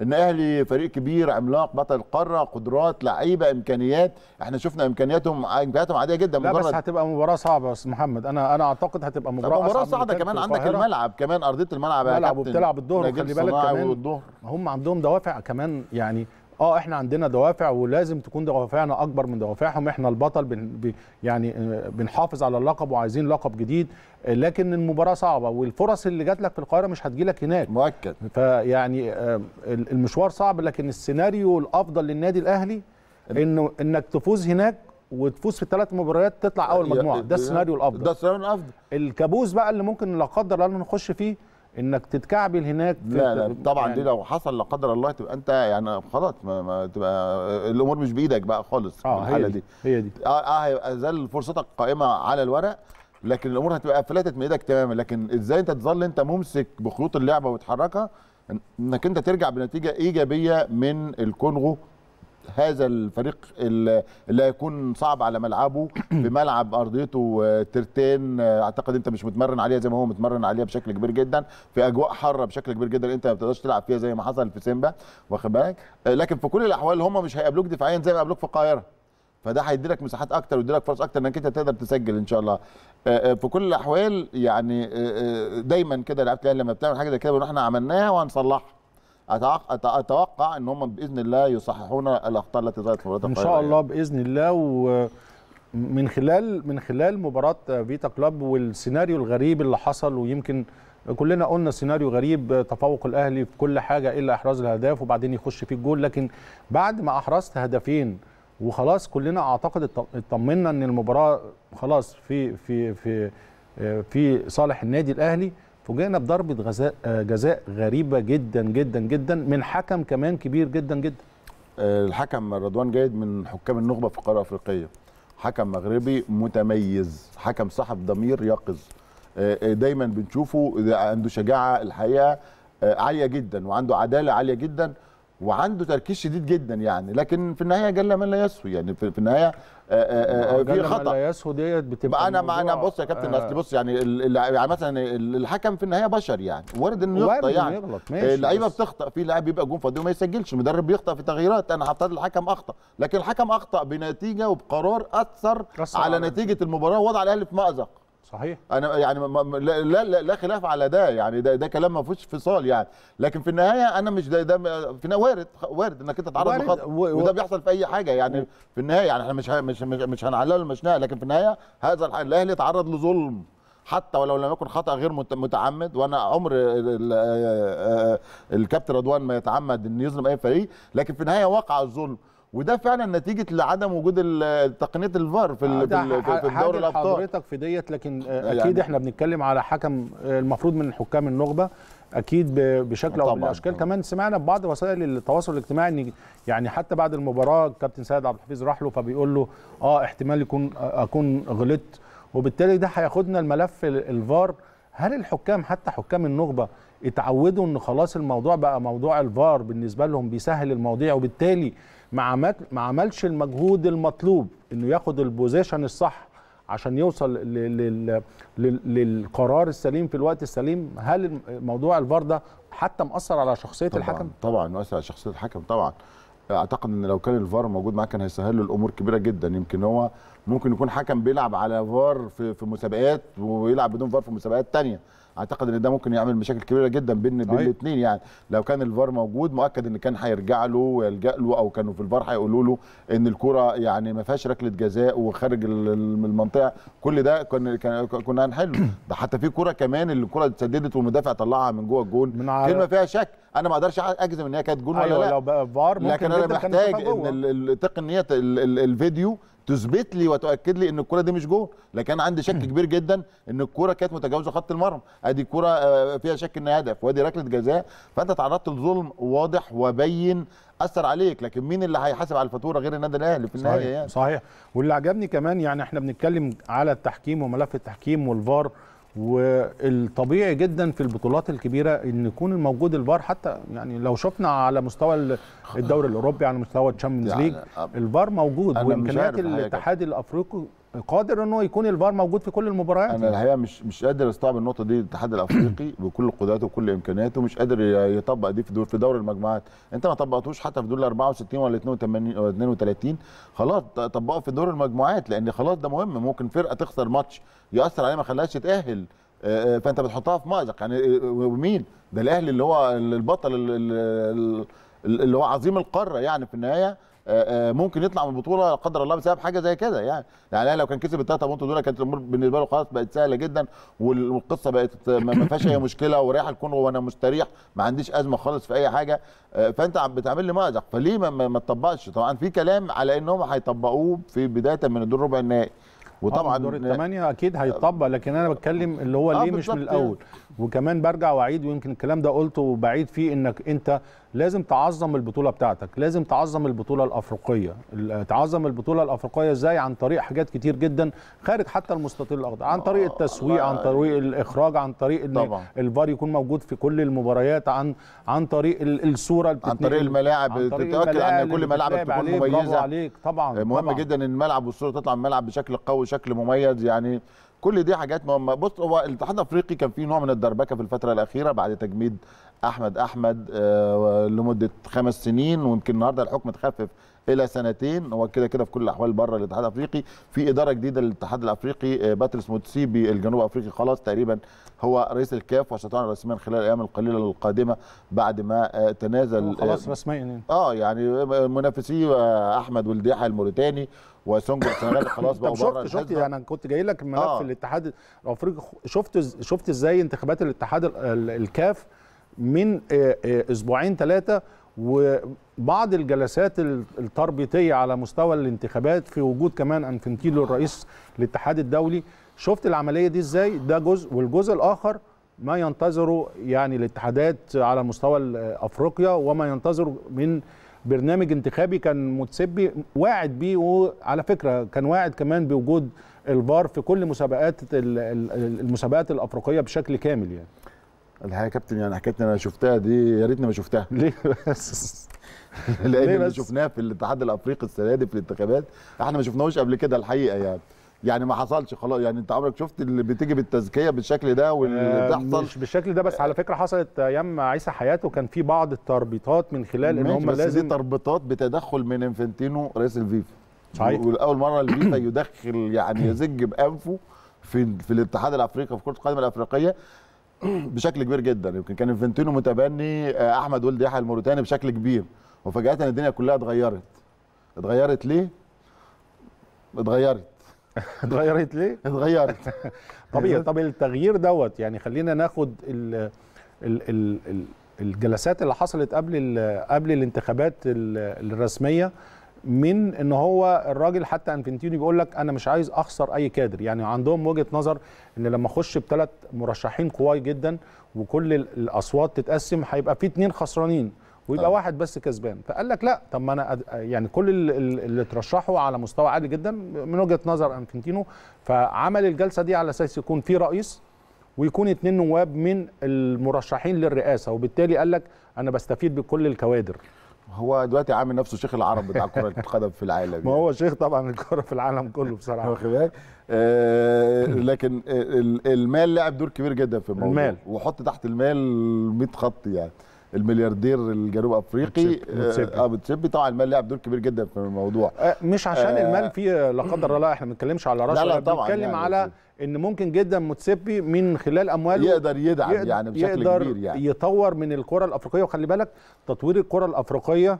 Speaker 2: ان اهلي فريق كبير عملاق بطل قاره قدرات لعيبه امكانيات احنا شفنا امكانياتهم امكانياتهم عاديه جدا لا مجرد بس هتبقى
Speaker 1: مباراه صعبه بس محمد انا انا
Speaker 2: اعتقد هتبقى
Speaker 1: مباراه صعبه مباراه صعبه كمان عندك الملعب
Speaker 2: كمان ارضيه الملعب الملعب وبتلعب الظهر خلي بالك كمان
Speaker 1: هم عندهم دوافع كمان يعني اه احنا عندنا دوافع ولازم تكون دوافعنا اكبر من دوافعهم احنا البطل بن يعني آه، بنحافظ على اللقب وعايزين لقب جديد آه، لكن المباراه صعبه والفرص اللي جات لك في القاهره مش هتجي لك هناك مؤكد فيعني آه، المشوار صعب لكن السيناريو الافضل للنادي الاهلي انه انك تفوز هناك وتفوز في الثلاث مباريات تطلع اول مجموعه ده السيناريو الافضل ده السيناريو الافضل الكابوس بقى اللي ممكن لا قدر الله نخش فيه انك تتكعبل هناك لا لا طبعا يعني دي لو
Speaker 2: حصل لا قدر الله تبقى انت يعني خلاص ما, ما تبقى الامور مش بايدك بقى خالص آه الحاله دي. دي هي دي اه, آه، هيبقى زال فرصتك قائمه على الورق لكن الامور هتبقى فلتت من ايدك تماما لكن ازاي انت تظل انت ممسك بخيوط اللعبه وتحركها انك انت ترجع بنتيجه ايجابيه من الكونغو هذا الفريق اللي هيكون صعب على ملعبه في ملعب ارضيته آه، ترتين آه، اعتقد انت مش متمرن عليها زي ما هو متمرن عليها بشكل كبير جدا في اجواء حاره بشكل كبير جدا انت ما بتقدرش تلعب فيها زي ما حصل في سيمبا واخد بالك آه، لكن في كل الاحوال هم مش هيقابلوك دفاعيا زي ما قابلوك في القاهره فده هيديلك مساحات اكتر ويديلك فرص اكتر انك انت تقدر تسجل ان شاء الله في كل الاحوال يعني دايما كده لعيبه الاهلي لما بتعمل حاجه زي كده بنقول احنا عملناها وهنصلحها اتوقع ان هم باذن الله يصححون الاخطاء التي ظهرت في مباراه ان شاء الله يعني.
Speaker 1: باذن الله ومن خلال من خلال مباراه فيتا كلاب والسيناريو الغريب اللي حصل ويمكن كلنا قلنا سيناريو غريب تفوق الاهلي في كل حاجه الا احراز الاهداف وبعدين يخش في الجول لكن بعد ما احرزت هدفين وخلاص كلنا اعتقد اطمنا ان المباراه خلاص في في في في صالح النادي الاهلي فوجئنا بضربه غزاء آه، جزاء
Speaker 2: غريبه جدا جدا جدا من حكم كمان كبير جدا جدا آه، الحكم رضوان جيد من حكام النخبه في القاره الافريقيه حكم مغربي متميز حكم صاحب ضمير يقظ آه، دايما بنشوفه عنده شجاعه الحقيقه عاليه جدا وعنده عداله عاليه جدا وعنده تركيز شديد جدا يعني لكن في النهايه جل من لا يسهو يعني في النهايه آه، آه، آه، في خطا لا يسهو ديت بتبقى انا ما انا بص يا كابتن اصل بص يعني يعني مثلا الحكم في النهايه بشر يعني وارد انه يخطا يعني اللعيبه بتخطا في لاعب بيبقى جون فاضي وما يسجلش المدرب بيخطا في تغييرات انا حطيت الحكم اخطا لكن الحكم اخطا بنتيجه وبقرار اثر على نتيجه المباراه ووضع الاهلي في مازق صحيح انا يعني لا لا, لا خلاف على ده يعني ده, ده كلام ما فيهوش فصال يعني لكن في النهايه انا مش ده, ده في وارد وارد انك انت تتعرض لخطر وده بيحصل في اي حاجه يعني في النهايه يعني احنا مش مش مش هنعلله مش لكن في النهايه هذا الاهلي تعرض لظلم حتى ولو لم يكن خطا غير متعمد وانا عمر آه، آه، آه، الكابتن رضوان ما يتعمد انه يظلم اي فريق لكن في النهايه وقع الظلم وده فعلا نتيجه لعدم وجود تقنيه الفار في آه، في, دوري الابطال حضرتك
Speaker 1: في ديت لكن آه، يعني اكيد يعني احنا بنتكلم على حكم آه، المفروض من حكام النخبه اكيد بشكل او بالاشكال كمان سمعنا في بعض وسائل التواصل الاجتماعي ان يعني حتى بعد المباراه كابتن سيد عبد الحفيظ راح له فبيقول له اه احتمال يكون اكون غلطت وبالتالي ده هياخدنا الملف الفار هل الحكام حتى حكام النخبه اتعودوا ان خلاص الموضوع بقى موضوع الفار بالنسبه لهم بيسهل المواضيع وبالتالي ما عملش المجهود المطلوب انه ياخد البوزيشن الصح عشان يوصل للقرار السليم في الوقت السليم هل موضوع الفار ده
Speaker 2: حتى مأثر على شخصيه طبعًا الحكم طبعا مأثر على شخصيه الحكم طبعا اعتقد ان لو كان الفار موجود معاه كان هيسهل له الامور كبيره جدا يمكن هو ممكن يكون حكم بيلعب على فار في, في مسابقات ويلعب بدون فار في مسابقات ثانيه اعتقد ان ده ممكن يعمل مشاكل كبيره جدا بين بين الاثنين يعني لو كان الفار موجود مؤكد ان كان هيرجع له ويلجا له او كانوا في الفار هيقولوا له ان الكوره يعني ما فيهاش ركله جزاء وخارج المنطقه كل ده كنا كنا هنحله ده حتى في كوره كمان اللي الكوره اتسددت والمدافع طلعها من جوه الجون كلمه فيها شك انا ما اقدرش اجزم ان هي كانت جون أيوة ولا لا لو بقى فار ممكن لكن انا محتاج ان التقنيه الفيديو تثبت لي وتؤكد لي ان الكره دي مش جول لكن انا عندي شك كبير جدا ان الكره كانت متجاوزه خط المرمى ادي كره آه، فيها شك ان هدف وادي ركله جزاء فانت تعرضت لظلم واضح وبين اثر عليك لكن مين اللي هيحاسب على الفاتوره غير النادي الاهلي في النهايه يعني صحيح واللي عجبني كمان يعني احنا بنتكلم على التحكيم
Speaker 1: وملف التحكيم والفار والطبيعي جدا في البطولات الكبيره ان يكون موجود الفار حتى يعني لو شفنا على مستوى الدوري الاوروبي على مستوى يعني الشامبيونز ليج
Speaker 2: الفار موجود وامكانيات الاتحاد
Speaker 1: الافريقي قادر انه يكون الفار موجود في كل
Speaker 2: المباريات انا الحقيقه مش مش قادر استوعب النقطه دي الاتحاد الافريقي بكل قدراته وكل امكانياته مش قادر يطبق دي في دور في دور المجموعات انت ما طبقتوش حتى في دور ال 64 ولا 82 ولا 32 خلاص طبقه في دور المجموعات لان خلاص ده مهم ممكن فرقه تخسر ماتش ياثر عليها ما خلاش تتاهل آه، آه، فانت بتحطها في مأزق يعني آه، ومين ده الاهلي اللي هو البطل اللي هو عظيم القاره يعني في النهايه آه، آه، ممكن يطلع من البطوله لا قدر الله بسبب حاجه زي كده يعني يعني لو كان كسب الثلاثه بونت دول كانت الامور بالنسبه له خلاص بقت سهله جدا والقصه بقت ما فيهاش اي مشكله ورايح الكون وانا مستريح ما عنديش ازمه خالص في اي حاجه آه، فانت عم بتعمل لي مأزق فليه ما تطبقش طبعا في كلام على انهم هيطبقوه في بدايه من الدور ربع النهائي وطبعا دور الثمانية
Speaker 1: اكيد هيطبق لكن انا بتكلم اللي هو ليه مش من الاول وكمان برجع واعيد ويمكن الكلام ده قلته وبعيد فيه انك انت لازم تعظم البطوله بتاعتك لازم تعظم البطوله الافريقيه تعظم البطوله الافريقيه ازاي عن طريق حاجات كتير جدا خارج حتى المستطيل الاخضر عن طريق التسويق عن آه، طريق الاخراج عن طريق ان طبعا. الفار يكون موجود في كل المباريات عن عن طريق الصوره عن طريق الملاعب تتاكد ان كل ملعب تكون مميزه
Speaker 2: عليك طبعا مهم طبعًا. جدا ان الملعب والصوره تطلع من الملعب بشكل قوي شكل مميز يعني كل دي حاجات مهمه بص هو الاتحاد الافريقي كان فيه نوع من الدربكه في الفتره الاخيره بعد تجميد احمد احمد آه، لمده خمس سنين ويمكن النهارده الحكم تخفف الى سنتين هو كده كده في كل الاحوال بره الاتحاد الافريقي في اداره جديده للاتحاد الافريقي آه، باتريس موتسيبي الجنوب افريقي خلاص تقريبا هو رئيس الكاف وستعلن رسميا خلال الايام القليله القادمه بعد ما آه، تنازل خلاص رسميا يعني. آه،, اه يعني منافسيه احمد ولديحه الموريتاني وسونج السنغال خلاص بقوا بره شفت شفت يعني
Speaker 1: انا كنت جاي لك ملف آه. الاتحاد الافريقي شفت شفت ازاي انتخابات الاتحاد الكاف من اسبوعين ثلاثه وبعض الجلسات التربيطيه على مستوى الانتخابات في وجود كمان انفنتيلو الرئيس الاتحاد الدولي شفت العمليه دي ازاي ده جزء والجزء الاخر ما ينتظره يعني الاتحادات على مستوى افريقيا وما ينتظره من برنامج انتخابي كان متسبي واعد بيه وعلى فكره كان واعد كمان بوجود الفار في كل مسابقات المسابقات الافريقيه بشكل كامل يعني الحقيقه يا كابتن يعني حكايه انا شفتها
Speaker 2: دي يا ريتني ما شفتها ليه بس لان اللي شفناه في الاتحاد الافريقي السنه دي في الانتخابات احنا ما شفناهوش قبل كده الحقيقه يعني يعني ما حصلش خلاص يعني انت عمرك شفت اللي بتيجي بالتزكيه بالشكل ده واللي بتحصل آه، مش بالشكل ده بس على فكره حصلت ايام عيسى
Speaker 1: حياته كان في بعض التربيطات من خلال ان هم بس لازم دي
Speaker 2: تربيطات بتدخل من انفنتينو رئيس الفيفا صحيح ولاول مره الفيفا يدخل يعني يزج بانفه في في الاتحاد الافريقي في كره القدم الافريقيه بشكل كبير جدا يمكن كان انفنتينو متبني آه، احمد ولد يحيى الموريتاني بشكل كبير وفجاه الدنيا كلها اتغيرت اتغيرت ليه اتغيرت اتغيرت ليه اتغيرت
Speaker 1: طبيعي طب التغيير دوت يعني خلينا ناخد ال ال ال الجلسات اللي حصلت قبل قبل الانتخابات الرسميه من ان هو الراجل حتى انفنتينو بيقول لك انا مش عايز اخسر اي كادر يعني عندهم وجهه نظر ان لما اخش بثلاث مرشحين قوي جدا وكل الاصوات تتقسم هيبقى في اثنين خسرانين ويبقى أه. واحد بس كسبان فقال لك لا طب ما انا يعني كل اللي ترشحوا على مستوى عالي جدا من وجهه نظر انفنتينو فعمل الجلسه دي على اساس يكون في رئيس ويكون اتنين نواب من المرشحين للرئاسه وبالتالي قال لك انا بستفيد بكل الكوادر هو دلوقتي عامل نفسه شيخ العرب بتاع كره القدم
Speaker 2: في العالم ما هو يعني. شيخ طبعا الكره في العالم كله بصراحه واخد بالك آه لكن المال لعب دور كبير جدا في الموضوع المال وحط تحت المال 100 خط يعني الملياردير الجنوب افريقي اه بتشبي آه، طبعا المال لعب دور كبير جدا في الموضوع آه، مش عشان آه المال
Speaker 1: فيه لا قدر الله احنا ما بنتكلمش على رشوه لا لا طبعا بنتكلم يعني على ان ممكن جدا موتسيبي من خلال امواله يقدر يدعم يقدر يعني بشكل يقدر كبير يعني يطور من الكره الافريقيه وخلي بالك تطوير الكره الافريقيه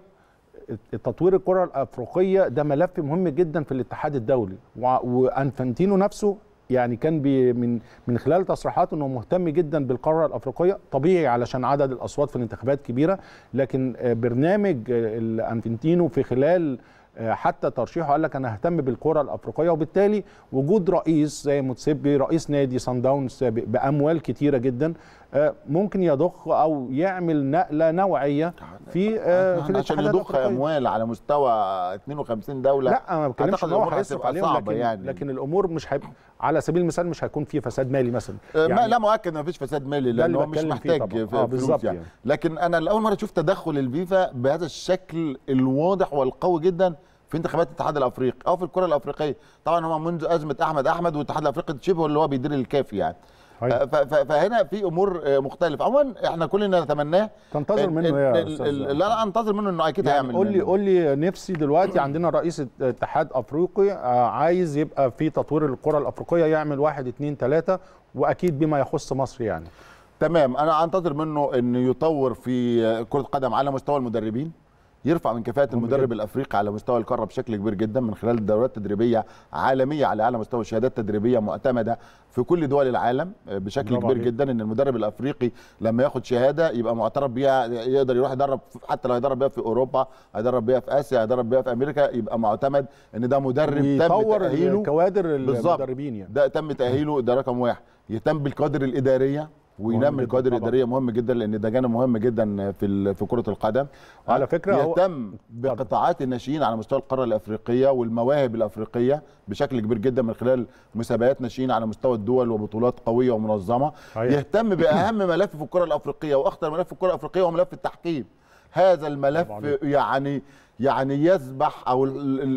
Speaker 1: تطوير الكره الافريقيه ده ملف مهم جدا في الاتحاد الدولي وانفانتينو نفسه يعني كان بي من من خلال تصريحاته انه مهتم جدا بالقاره الافريقيه طبيعي علشان عدد الاصوات في الانتخابات كبيره لكن برنامج الانفنتينو في خلال آه، حتى ترشيحه قال لك انا اهتم بالكره الافريقيه وبالتالي وجود رئيس زي متسبي رئيس نادي سان داونز باموال كتيره جدا آه، ممكن يضخ او يعمل نقله نوعيه آه، في في عشان يضخ اموال على مستوى
Speaker 2: 52 دوله لا ما بتكلمش ان هو هيصرف عليهم لكن, يعني.
Speaker 1: لكن الامور مش هيبقى على سبيل المثال مش هيكون في فساد مالي مثلا
Speaker 2: آه، يعني لا مؤكد ما فيش فساد مالي لانه مش محتاج آه بالظبط يعني. يعني. لكن انا لاول مره اشوف تدخل الفيفا بهذا الشكل الواضح والقوي جدا في انتخابات الاتحاد الافريقي او في الكره الافريقيه طبعا هم منذ ازمه احمد احمد والاتحاد الافريقي شبه اللي هو بيدير الكافي يعني فهنا في امور آه، مختلفه عموما احنا كل اللي نتمناه تنتظر منه ايه يا استاذ لا لا انتظر منه انه اكيد يعني هيعمل قول لي قول لي نفسي دلوقتي عندنا
Speaker 1: رئيس اتحاد افريقي آه، عايز يبقى في تطوير الكره الافريقيه يعمل واحد اثنين
Speaker 2: ثلاثه واكيد بما يخص مصر يعني تمام انا انتظر منه انه يطور في آه، كره قدم على مستوى المدربين يرفع من كفاءه المدرب الافريقي على مستوى القاره بشكل كبير جدا من خلال الدورات التدريبيه عالميه على اعلى مستوى شهادات تدريبيه معتمده في كل دول العالم آه، بشكل كبير جدا ان المدرب الافريقي لما ياخد شهاده يبقى معترف بيها يقدر يروح يدرب حتى لو هيدرب بيها في اوروبا هيدرب بيها في اسيا هيدرب بيها في امريكا يبقى معتمد ان ده مدرب تم تاهيله كوادر المدربين يعني ده تم تاهيله ده رقم واحد يهتم بالكوادر الاداريه وينمي الكوادر الاداريه مهم جدا لان ده جانب مهم جدا في في كره القدم على فكره يهتم بقطاعات الناشئين على مستوى القاره الافريقيه والمواهب الافريقيه بشكل كبير جدا من خلال مسابقات ناشئين على مستوى الدول وبطولات قويه ومنظمه هي. يهتم باهم ملف في الكره الافريقيه واخطر ملف في الكره الافريقيه هو ملف التحكيم هذا الملف طبعاً. يعني يعني يسبح او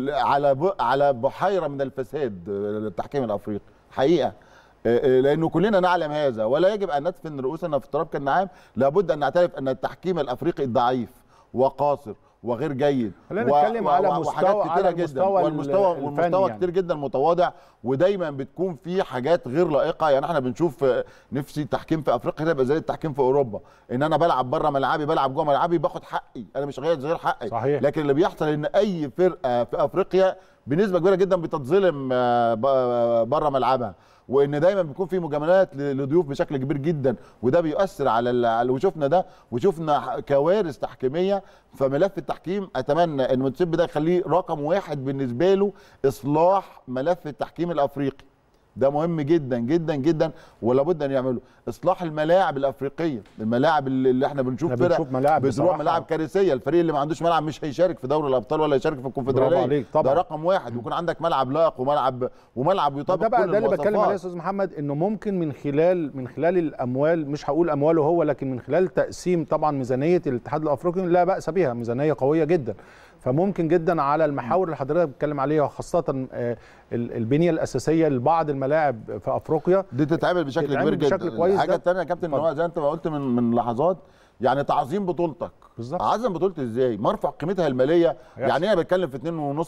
Speaker 2: على على بحيره من الفساد التحكيم آه، الافريقي حقيقه آه، آه، لانه كلنا نعلم هذا ولا يجب ان ندفن رؤوسنا في التراب كالنعام لابد ان نعترف ان التحكيم الافريقي ضعيف وقاصر وغير جيد خلينا نتكلم و... على مستوى وحاجات كتيره جدا والمستوى والمستوى يعني. كتير جدا متواضع ودايما بتكون في حاجات غير لائقه يعني احنا بنشوف آه، نفسي التحكيم في افريقيا يبقى زي التحكيم في اوروبا ان انا بلعب بره ملعبي بلعب جوه ملعبي باخد حقي انا مش غير غير حقي صحيح. لكن اللي بيحصل ان اي فرقه في افريقيا بنسبه كبيره جدا بتتظلم بره ملعبها وان دايما بيكون في مجاملات لضيوف بشكل كبير جدا وده بيؤثر على ال... وشفنا ده وشفنا كوارث تحكيميه فملف التحكيم اتمنى ان المنتسب ده يخليه رقم واحد بالنسبه له اصلاح ملف التحكيم الافريقي ده مهم جدا جدا جدا ولابد ان يعملوا اصلاح الملاعب الافريقيه الملاعب اللي احنا بنشوف فرق ملاعب بتروح ملاعب كارثيه الفريق اللي ما عندوش ملعب مش هيشارك في دوري الابطال ولا هيشارك في الكونفدراليه ده رقم واحد ويكون عندك ملعب لائق وملعب وملعب يطابق ده بقى كل ده اللي بتكلم عليه يا استاذ
Speaker 1: محمد انه ممكن من خلال من خلال الاموال مش هقول امواله هو لكن من خلال تقسيم طبعا ميزانيه الاتحاد الافريقي لا باس بها ميزانيه قويه جدا فممكن جدا على المحاور اللي حضرتك بتتكلم عليها وخاصه آه، البنيه الاساسيه لبعض الملاعب في افريقيا
Speaker 2: دي تتعمل بشكل كبير جدا حاجة كويس يا كابتن ان زي انت ما قلت من من لحظات يعني تعظيم بطولتك بالظبط عظم بطولتي ازاي؟ ما ارفع قيمتها الماليه يحسن. يعني انا بتكلم في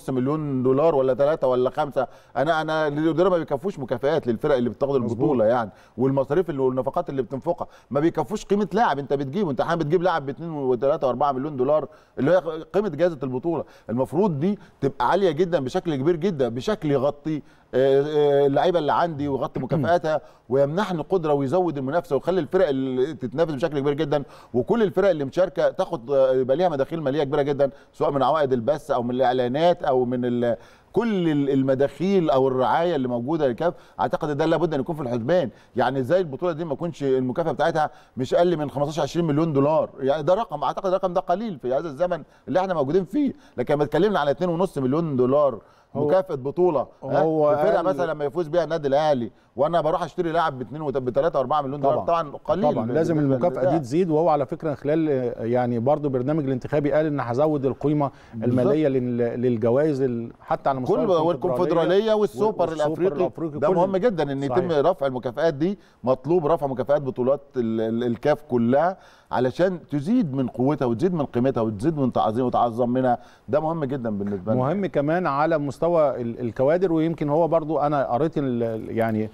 Speaker 2: 2.5 مليون دولار ولا ثلاثة ولا خمسة انا انا ما بيكفوش مكافئات للفرق اللي بتاخد البطوله يعني والمصاريف اللي والنفقات اللي بتنفقها ما بيكفوش قيمه لاعب انت بتجيبه انت احيانا بتجيب لاعب ب 2 و3 و4 مليون دولار اللي هي قيمه جائزه البطوله المفروض دي تبقى عاليه جدا بشكل كبير جدا بشكل يغطي اللعيبه اللي عندي ويغطي مكافئاتها ويمنحني قدره ويزود المنافسه ويخلي الفرق اللي تتنافس بشكل كبير جدا وكل الفرق اللي مشاركه تاخد يبقى ليها مداخيل ماليه كبيره جدا سواء من عوائد البث او من الاعلانات او من كل المداخيل او الرعايه اللي موجوده للكاف اعتقد ده لابد ان يكون في الحسبان يعني ازاي البطوله دي ما تكونش المكافاه بتاعتها مش اقل من 15 20 مليون دولار يعني ده رقم اعتقد الرقم ده قليل في هذا الزمن اللي احنا موجودين فيه لكن لما اتكلمنا على 2.5 مليون دولار مكافاه بطوله هو فرقه مثلا لما يفوز بيها النادي الاهلي وانا بروح اشتري لاعب ب 2 ب 3 و4 مليون دولار طبعا قليل طبعا لازم المكافاه دي
Speaker 1: تزيد وهو على فكره خلال يعني برضه برنامج الانتخابي قال ان هزود القيمه الماليه للجوائز
Speaker 2: حتى على مستوى كل والكونفدراليه والسوبر الافريقي, الأفريقي ده مهم جدا ان يتم رفع المكافآت دي مطلوب رفع مكافآت بطولات الكاف كلها علشان تزيد من قوتها وتزيد من قيمتها وتزيد من تعظيم وتعظم منها ده مهم جدا بالنسبه لنا مهم
Speaker 1: كمان على مستوى الكوادر ويمكن هو برضو انا قريت يعني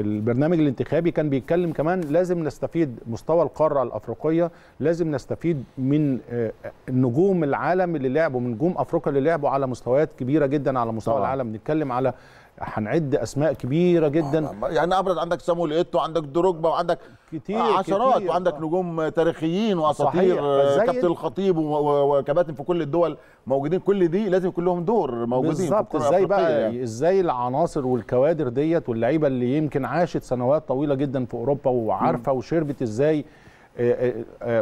Speaker 1: البرنامج الانتخابي كان بيتكلم كمان لازم نستفيد مستوى القاره الافريقيه لازم نستفيد من آه، نجوم العالم اللي لعبوا من نجوم افريقيا اللي لعبوا على مستويات كبيره جدا على مستوى طبعا. العالم نتكلم على هنعد اسماء كبيره جدا آه،
Speaker 2: يعني ابرز عندك سامول ايتو عندك دروجبا وعندك كتير عشرات كتير وعندك نجوم تاريخيين واساطير آه، كابتن الخطيب وكباتن في كل الدول موجودين كل دي لازم يكون لهم دور موجودين بالظبط ازاي بقى يعني.
Speaker 1: ازاي العناصر والكوادر ديت واللعيبه اللي يمكن عاشت سنوات طويله جدا في اوروبا وعارفه وشربت ازاي آه،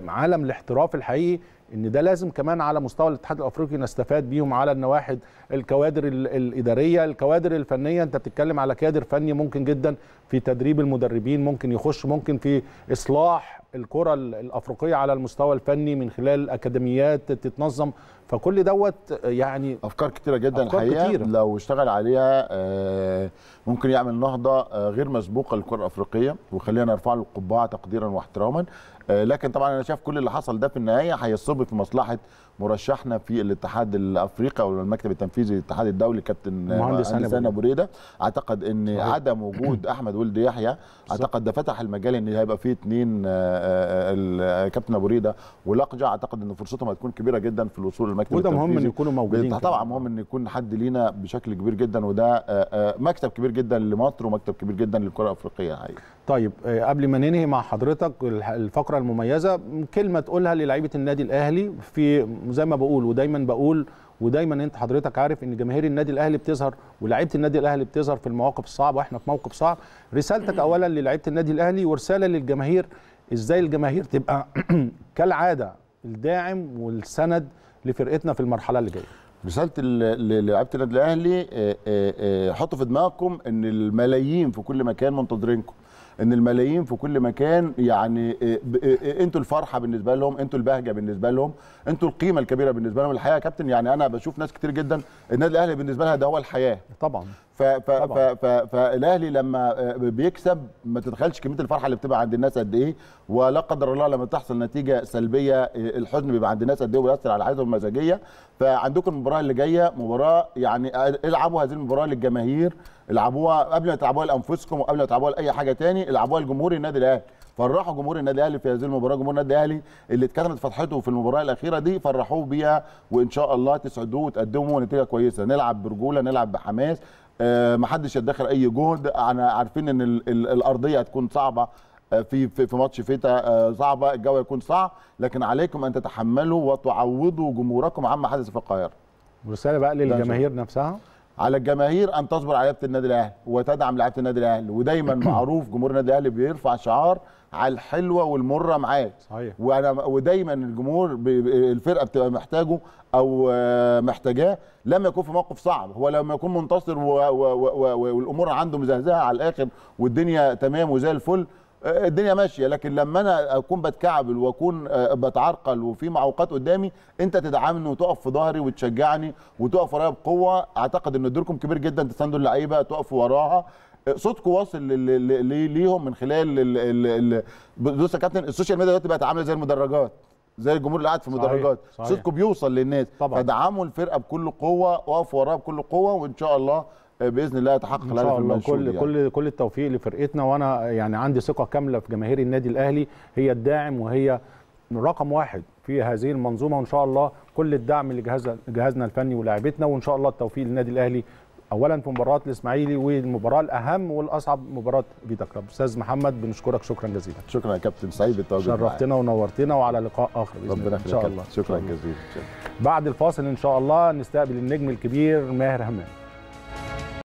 Speaker 1: عالم الاحتراف الحقيقي ان ده لازم كمان على مستوى الاتحاد الافريقي نستفاد بيهم على النواحي الكوادر الاداريه الكوادر الفنيه انت بتتكلم على كادر فني ممكن جدا في تدريب المدربين ممكن يخش ممكن في اصلاح الكره الافريقيه على المستوى الفني من خلال اكاديميات تتنظم فكل دوت يعني افكار كتيره جدا أفكار الحقيقه كتيرة.
Speaker 2: لو اشتغل عليها آه، ممكن يعمل نهضه آه، غير مسبوقه للكره الافريقيه وخلينا نرفع له القبعه تقديرا واحتراما آه، لكن طبعا انا شايف كل اللي حصل ده في النهايه هيصب في مصلحه مرشحنا في الاتحاد الافريقي او المكتب التنفيذي للاتحاد الدولي كابتن مهندس هاني ابو ريده اعتقد ان صحيح. عدم وجود احمد ولد يحيى اعتقد ده فتح المجال ان هيبقى فيه اثنين آه، آه، كابتن ابو ريده ولقجع اعتقد ان فرصتهم هتكون كبيره جدا في الوصول للمكتب وده مهم ان يكونوا موجودين طبعا مهم ان يكون حد لينا بشكل كبير جدا وده آه، مكتب كبير جدا لمصر ومكتب كبير جدا للكره الافريقيه
Speaker 1: هاي. طيب قبل ما ننهي مع حضرتك الفقره المميزه كلمه تقولها للعيبه النادي الاهلي في زي ما بقول ودايما بقول ودايما انت حضرتك عارف ان جماهير النادي الاهلي بتظهر ولاعيبه النادي الاهلي بتظهر في المواقف الصعبه واحنا في موقف صعب رسالتك اولا للاعيبه النادي الاهلي ورساله للجماهير ازاي الجماهير تبقى كالعاده الداعم والسند لفرقتنا في المرحله اللي جايه
Speaker 2: رسالتي للاعيبه النادي الاهلي آه، آه، آه، حطوا في دماغكم ان الملايين في كل مكان منتظرينكم ان الملايين في كل مكان يعني آه، آه، آه، انتوا الفرحه بالنسبه لهم انتوا البهجه بالنسبه لهم انتوا القيمه الكبيره بالنسبه لهم الحقيقه يا كابتن يعني انا بشوف ناس كتير جدا النادي الاهلي بالنسبه لها ده هو الحياه طبعا ف ف ف ف فالاهلي لما آه، بيكسب ما تتخيلش كميه الفرحه اللي بتبقى عند الناس قد ايه ولا قدر الله لما تحصل نتيجه سلبيه آه، الحزن بيبقى عند الناس قد ايه وبيأثر على حياتهم المزاجيه فعندكم المباراه اللي جايه مباراه يعني آه، العبوا هذه المباراه للجماهير العبوها قبل ما تلعبوها لانفسكم وقبل ما تلعبوها لاي حاجه تاني العبوها لجمهور النادي الاهلي فرحوا جمهور النادي الاهلي في هذه المباراه جمهور النادي الاهلي اللي اتكتمت فتحته في المباراه الاخيره دي فرحوه بيها وان شاء الله تسعدوه وتقدموا نتيجه كويسه نلعب برجوله نلعب بحماس آه، ما حدش يدخر اي جهد احنا عارفين ان الارضيه هتكون صعبه آه، في في, في ماتش فيتا آه، صعبه الجو هيكون صعب لكن عليكم ان تتحملوا وتعوضوا جمهوركم عما حدث في القاهره رساله بقى للجماهير نفسها على الجماهير ان تصبر على لعيبه النادي الاهلي وتدعم لعيبه النادي الاهلي ودايما معروف جمهور النادي الاهلي بيرفع شعار على الحلوه والمره معاه صحيح وانا ودايما الجمهور الفرقه بتبقى محتاجه او آه، محتاجاه لما يكون في موقف صعب هو لما يكون منتصر والامور عنده مزهزهه على الاخر والدنيا تمام وزي الفل آه، الدنيا ماشيه لكن لما انا اكون بتكعبل واكون آه، بتعرقل وفي معوقات قدامي انت تدعمني وتقف في ظهري وتشجعني وتقف ورايا بقوه اعتقد ان دوركم كبير جدا تساندوا اللعيبه تقفوا وراها صوتكم واصل ليهم من خلال بص يا كابتن السوشيال ميديا دلوقتي بقت عامله زي المدرجات زي الجمهور اللي قاعد في المدرجات صوتكم بيوصل للناس طبعا فدعموا الفرقه بكل قوه وقفوا وراها بكل قوه وان شاء الله آه، باذن الله يتحقق الهدف المنشود كل يعني. كل
Speaker 1: كل التوفيق لفرقتنا وانا يعني عندي ثقه كامله في جماهير النادي الاهلي هي الداعم وهي رقم واحد في هذه المنظومه وان شاء الله كل الدعم لجهازنا الفني ولاعيبتنا وان شاء الله التوفيق للنادي الاهلي اولا في مباراه الاسماعيلي والمباراه الاهم والاصعب مباراه فيتا كلوب استاذ محمد بنشكرك شكرا جزيلا شكرا يا كابتن سعيد بالتواجد شرفتنا ونورتنا وعلى لقاء اخر
Speaker 2: باذن الله ان شاء الله شكرا جزيلا
Speaker 1: بعد الفاصل ان شاء الله نستقبل النجم الكبير ماهر همام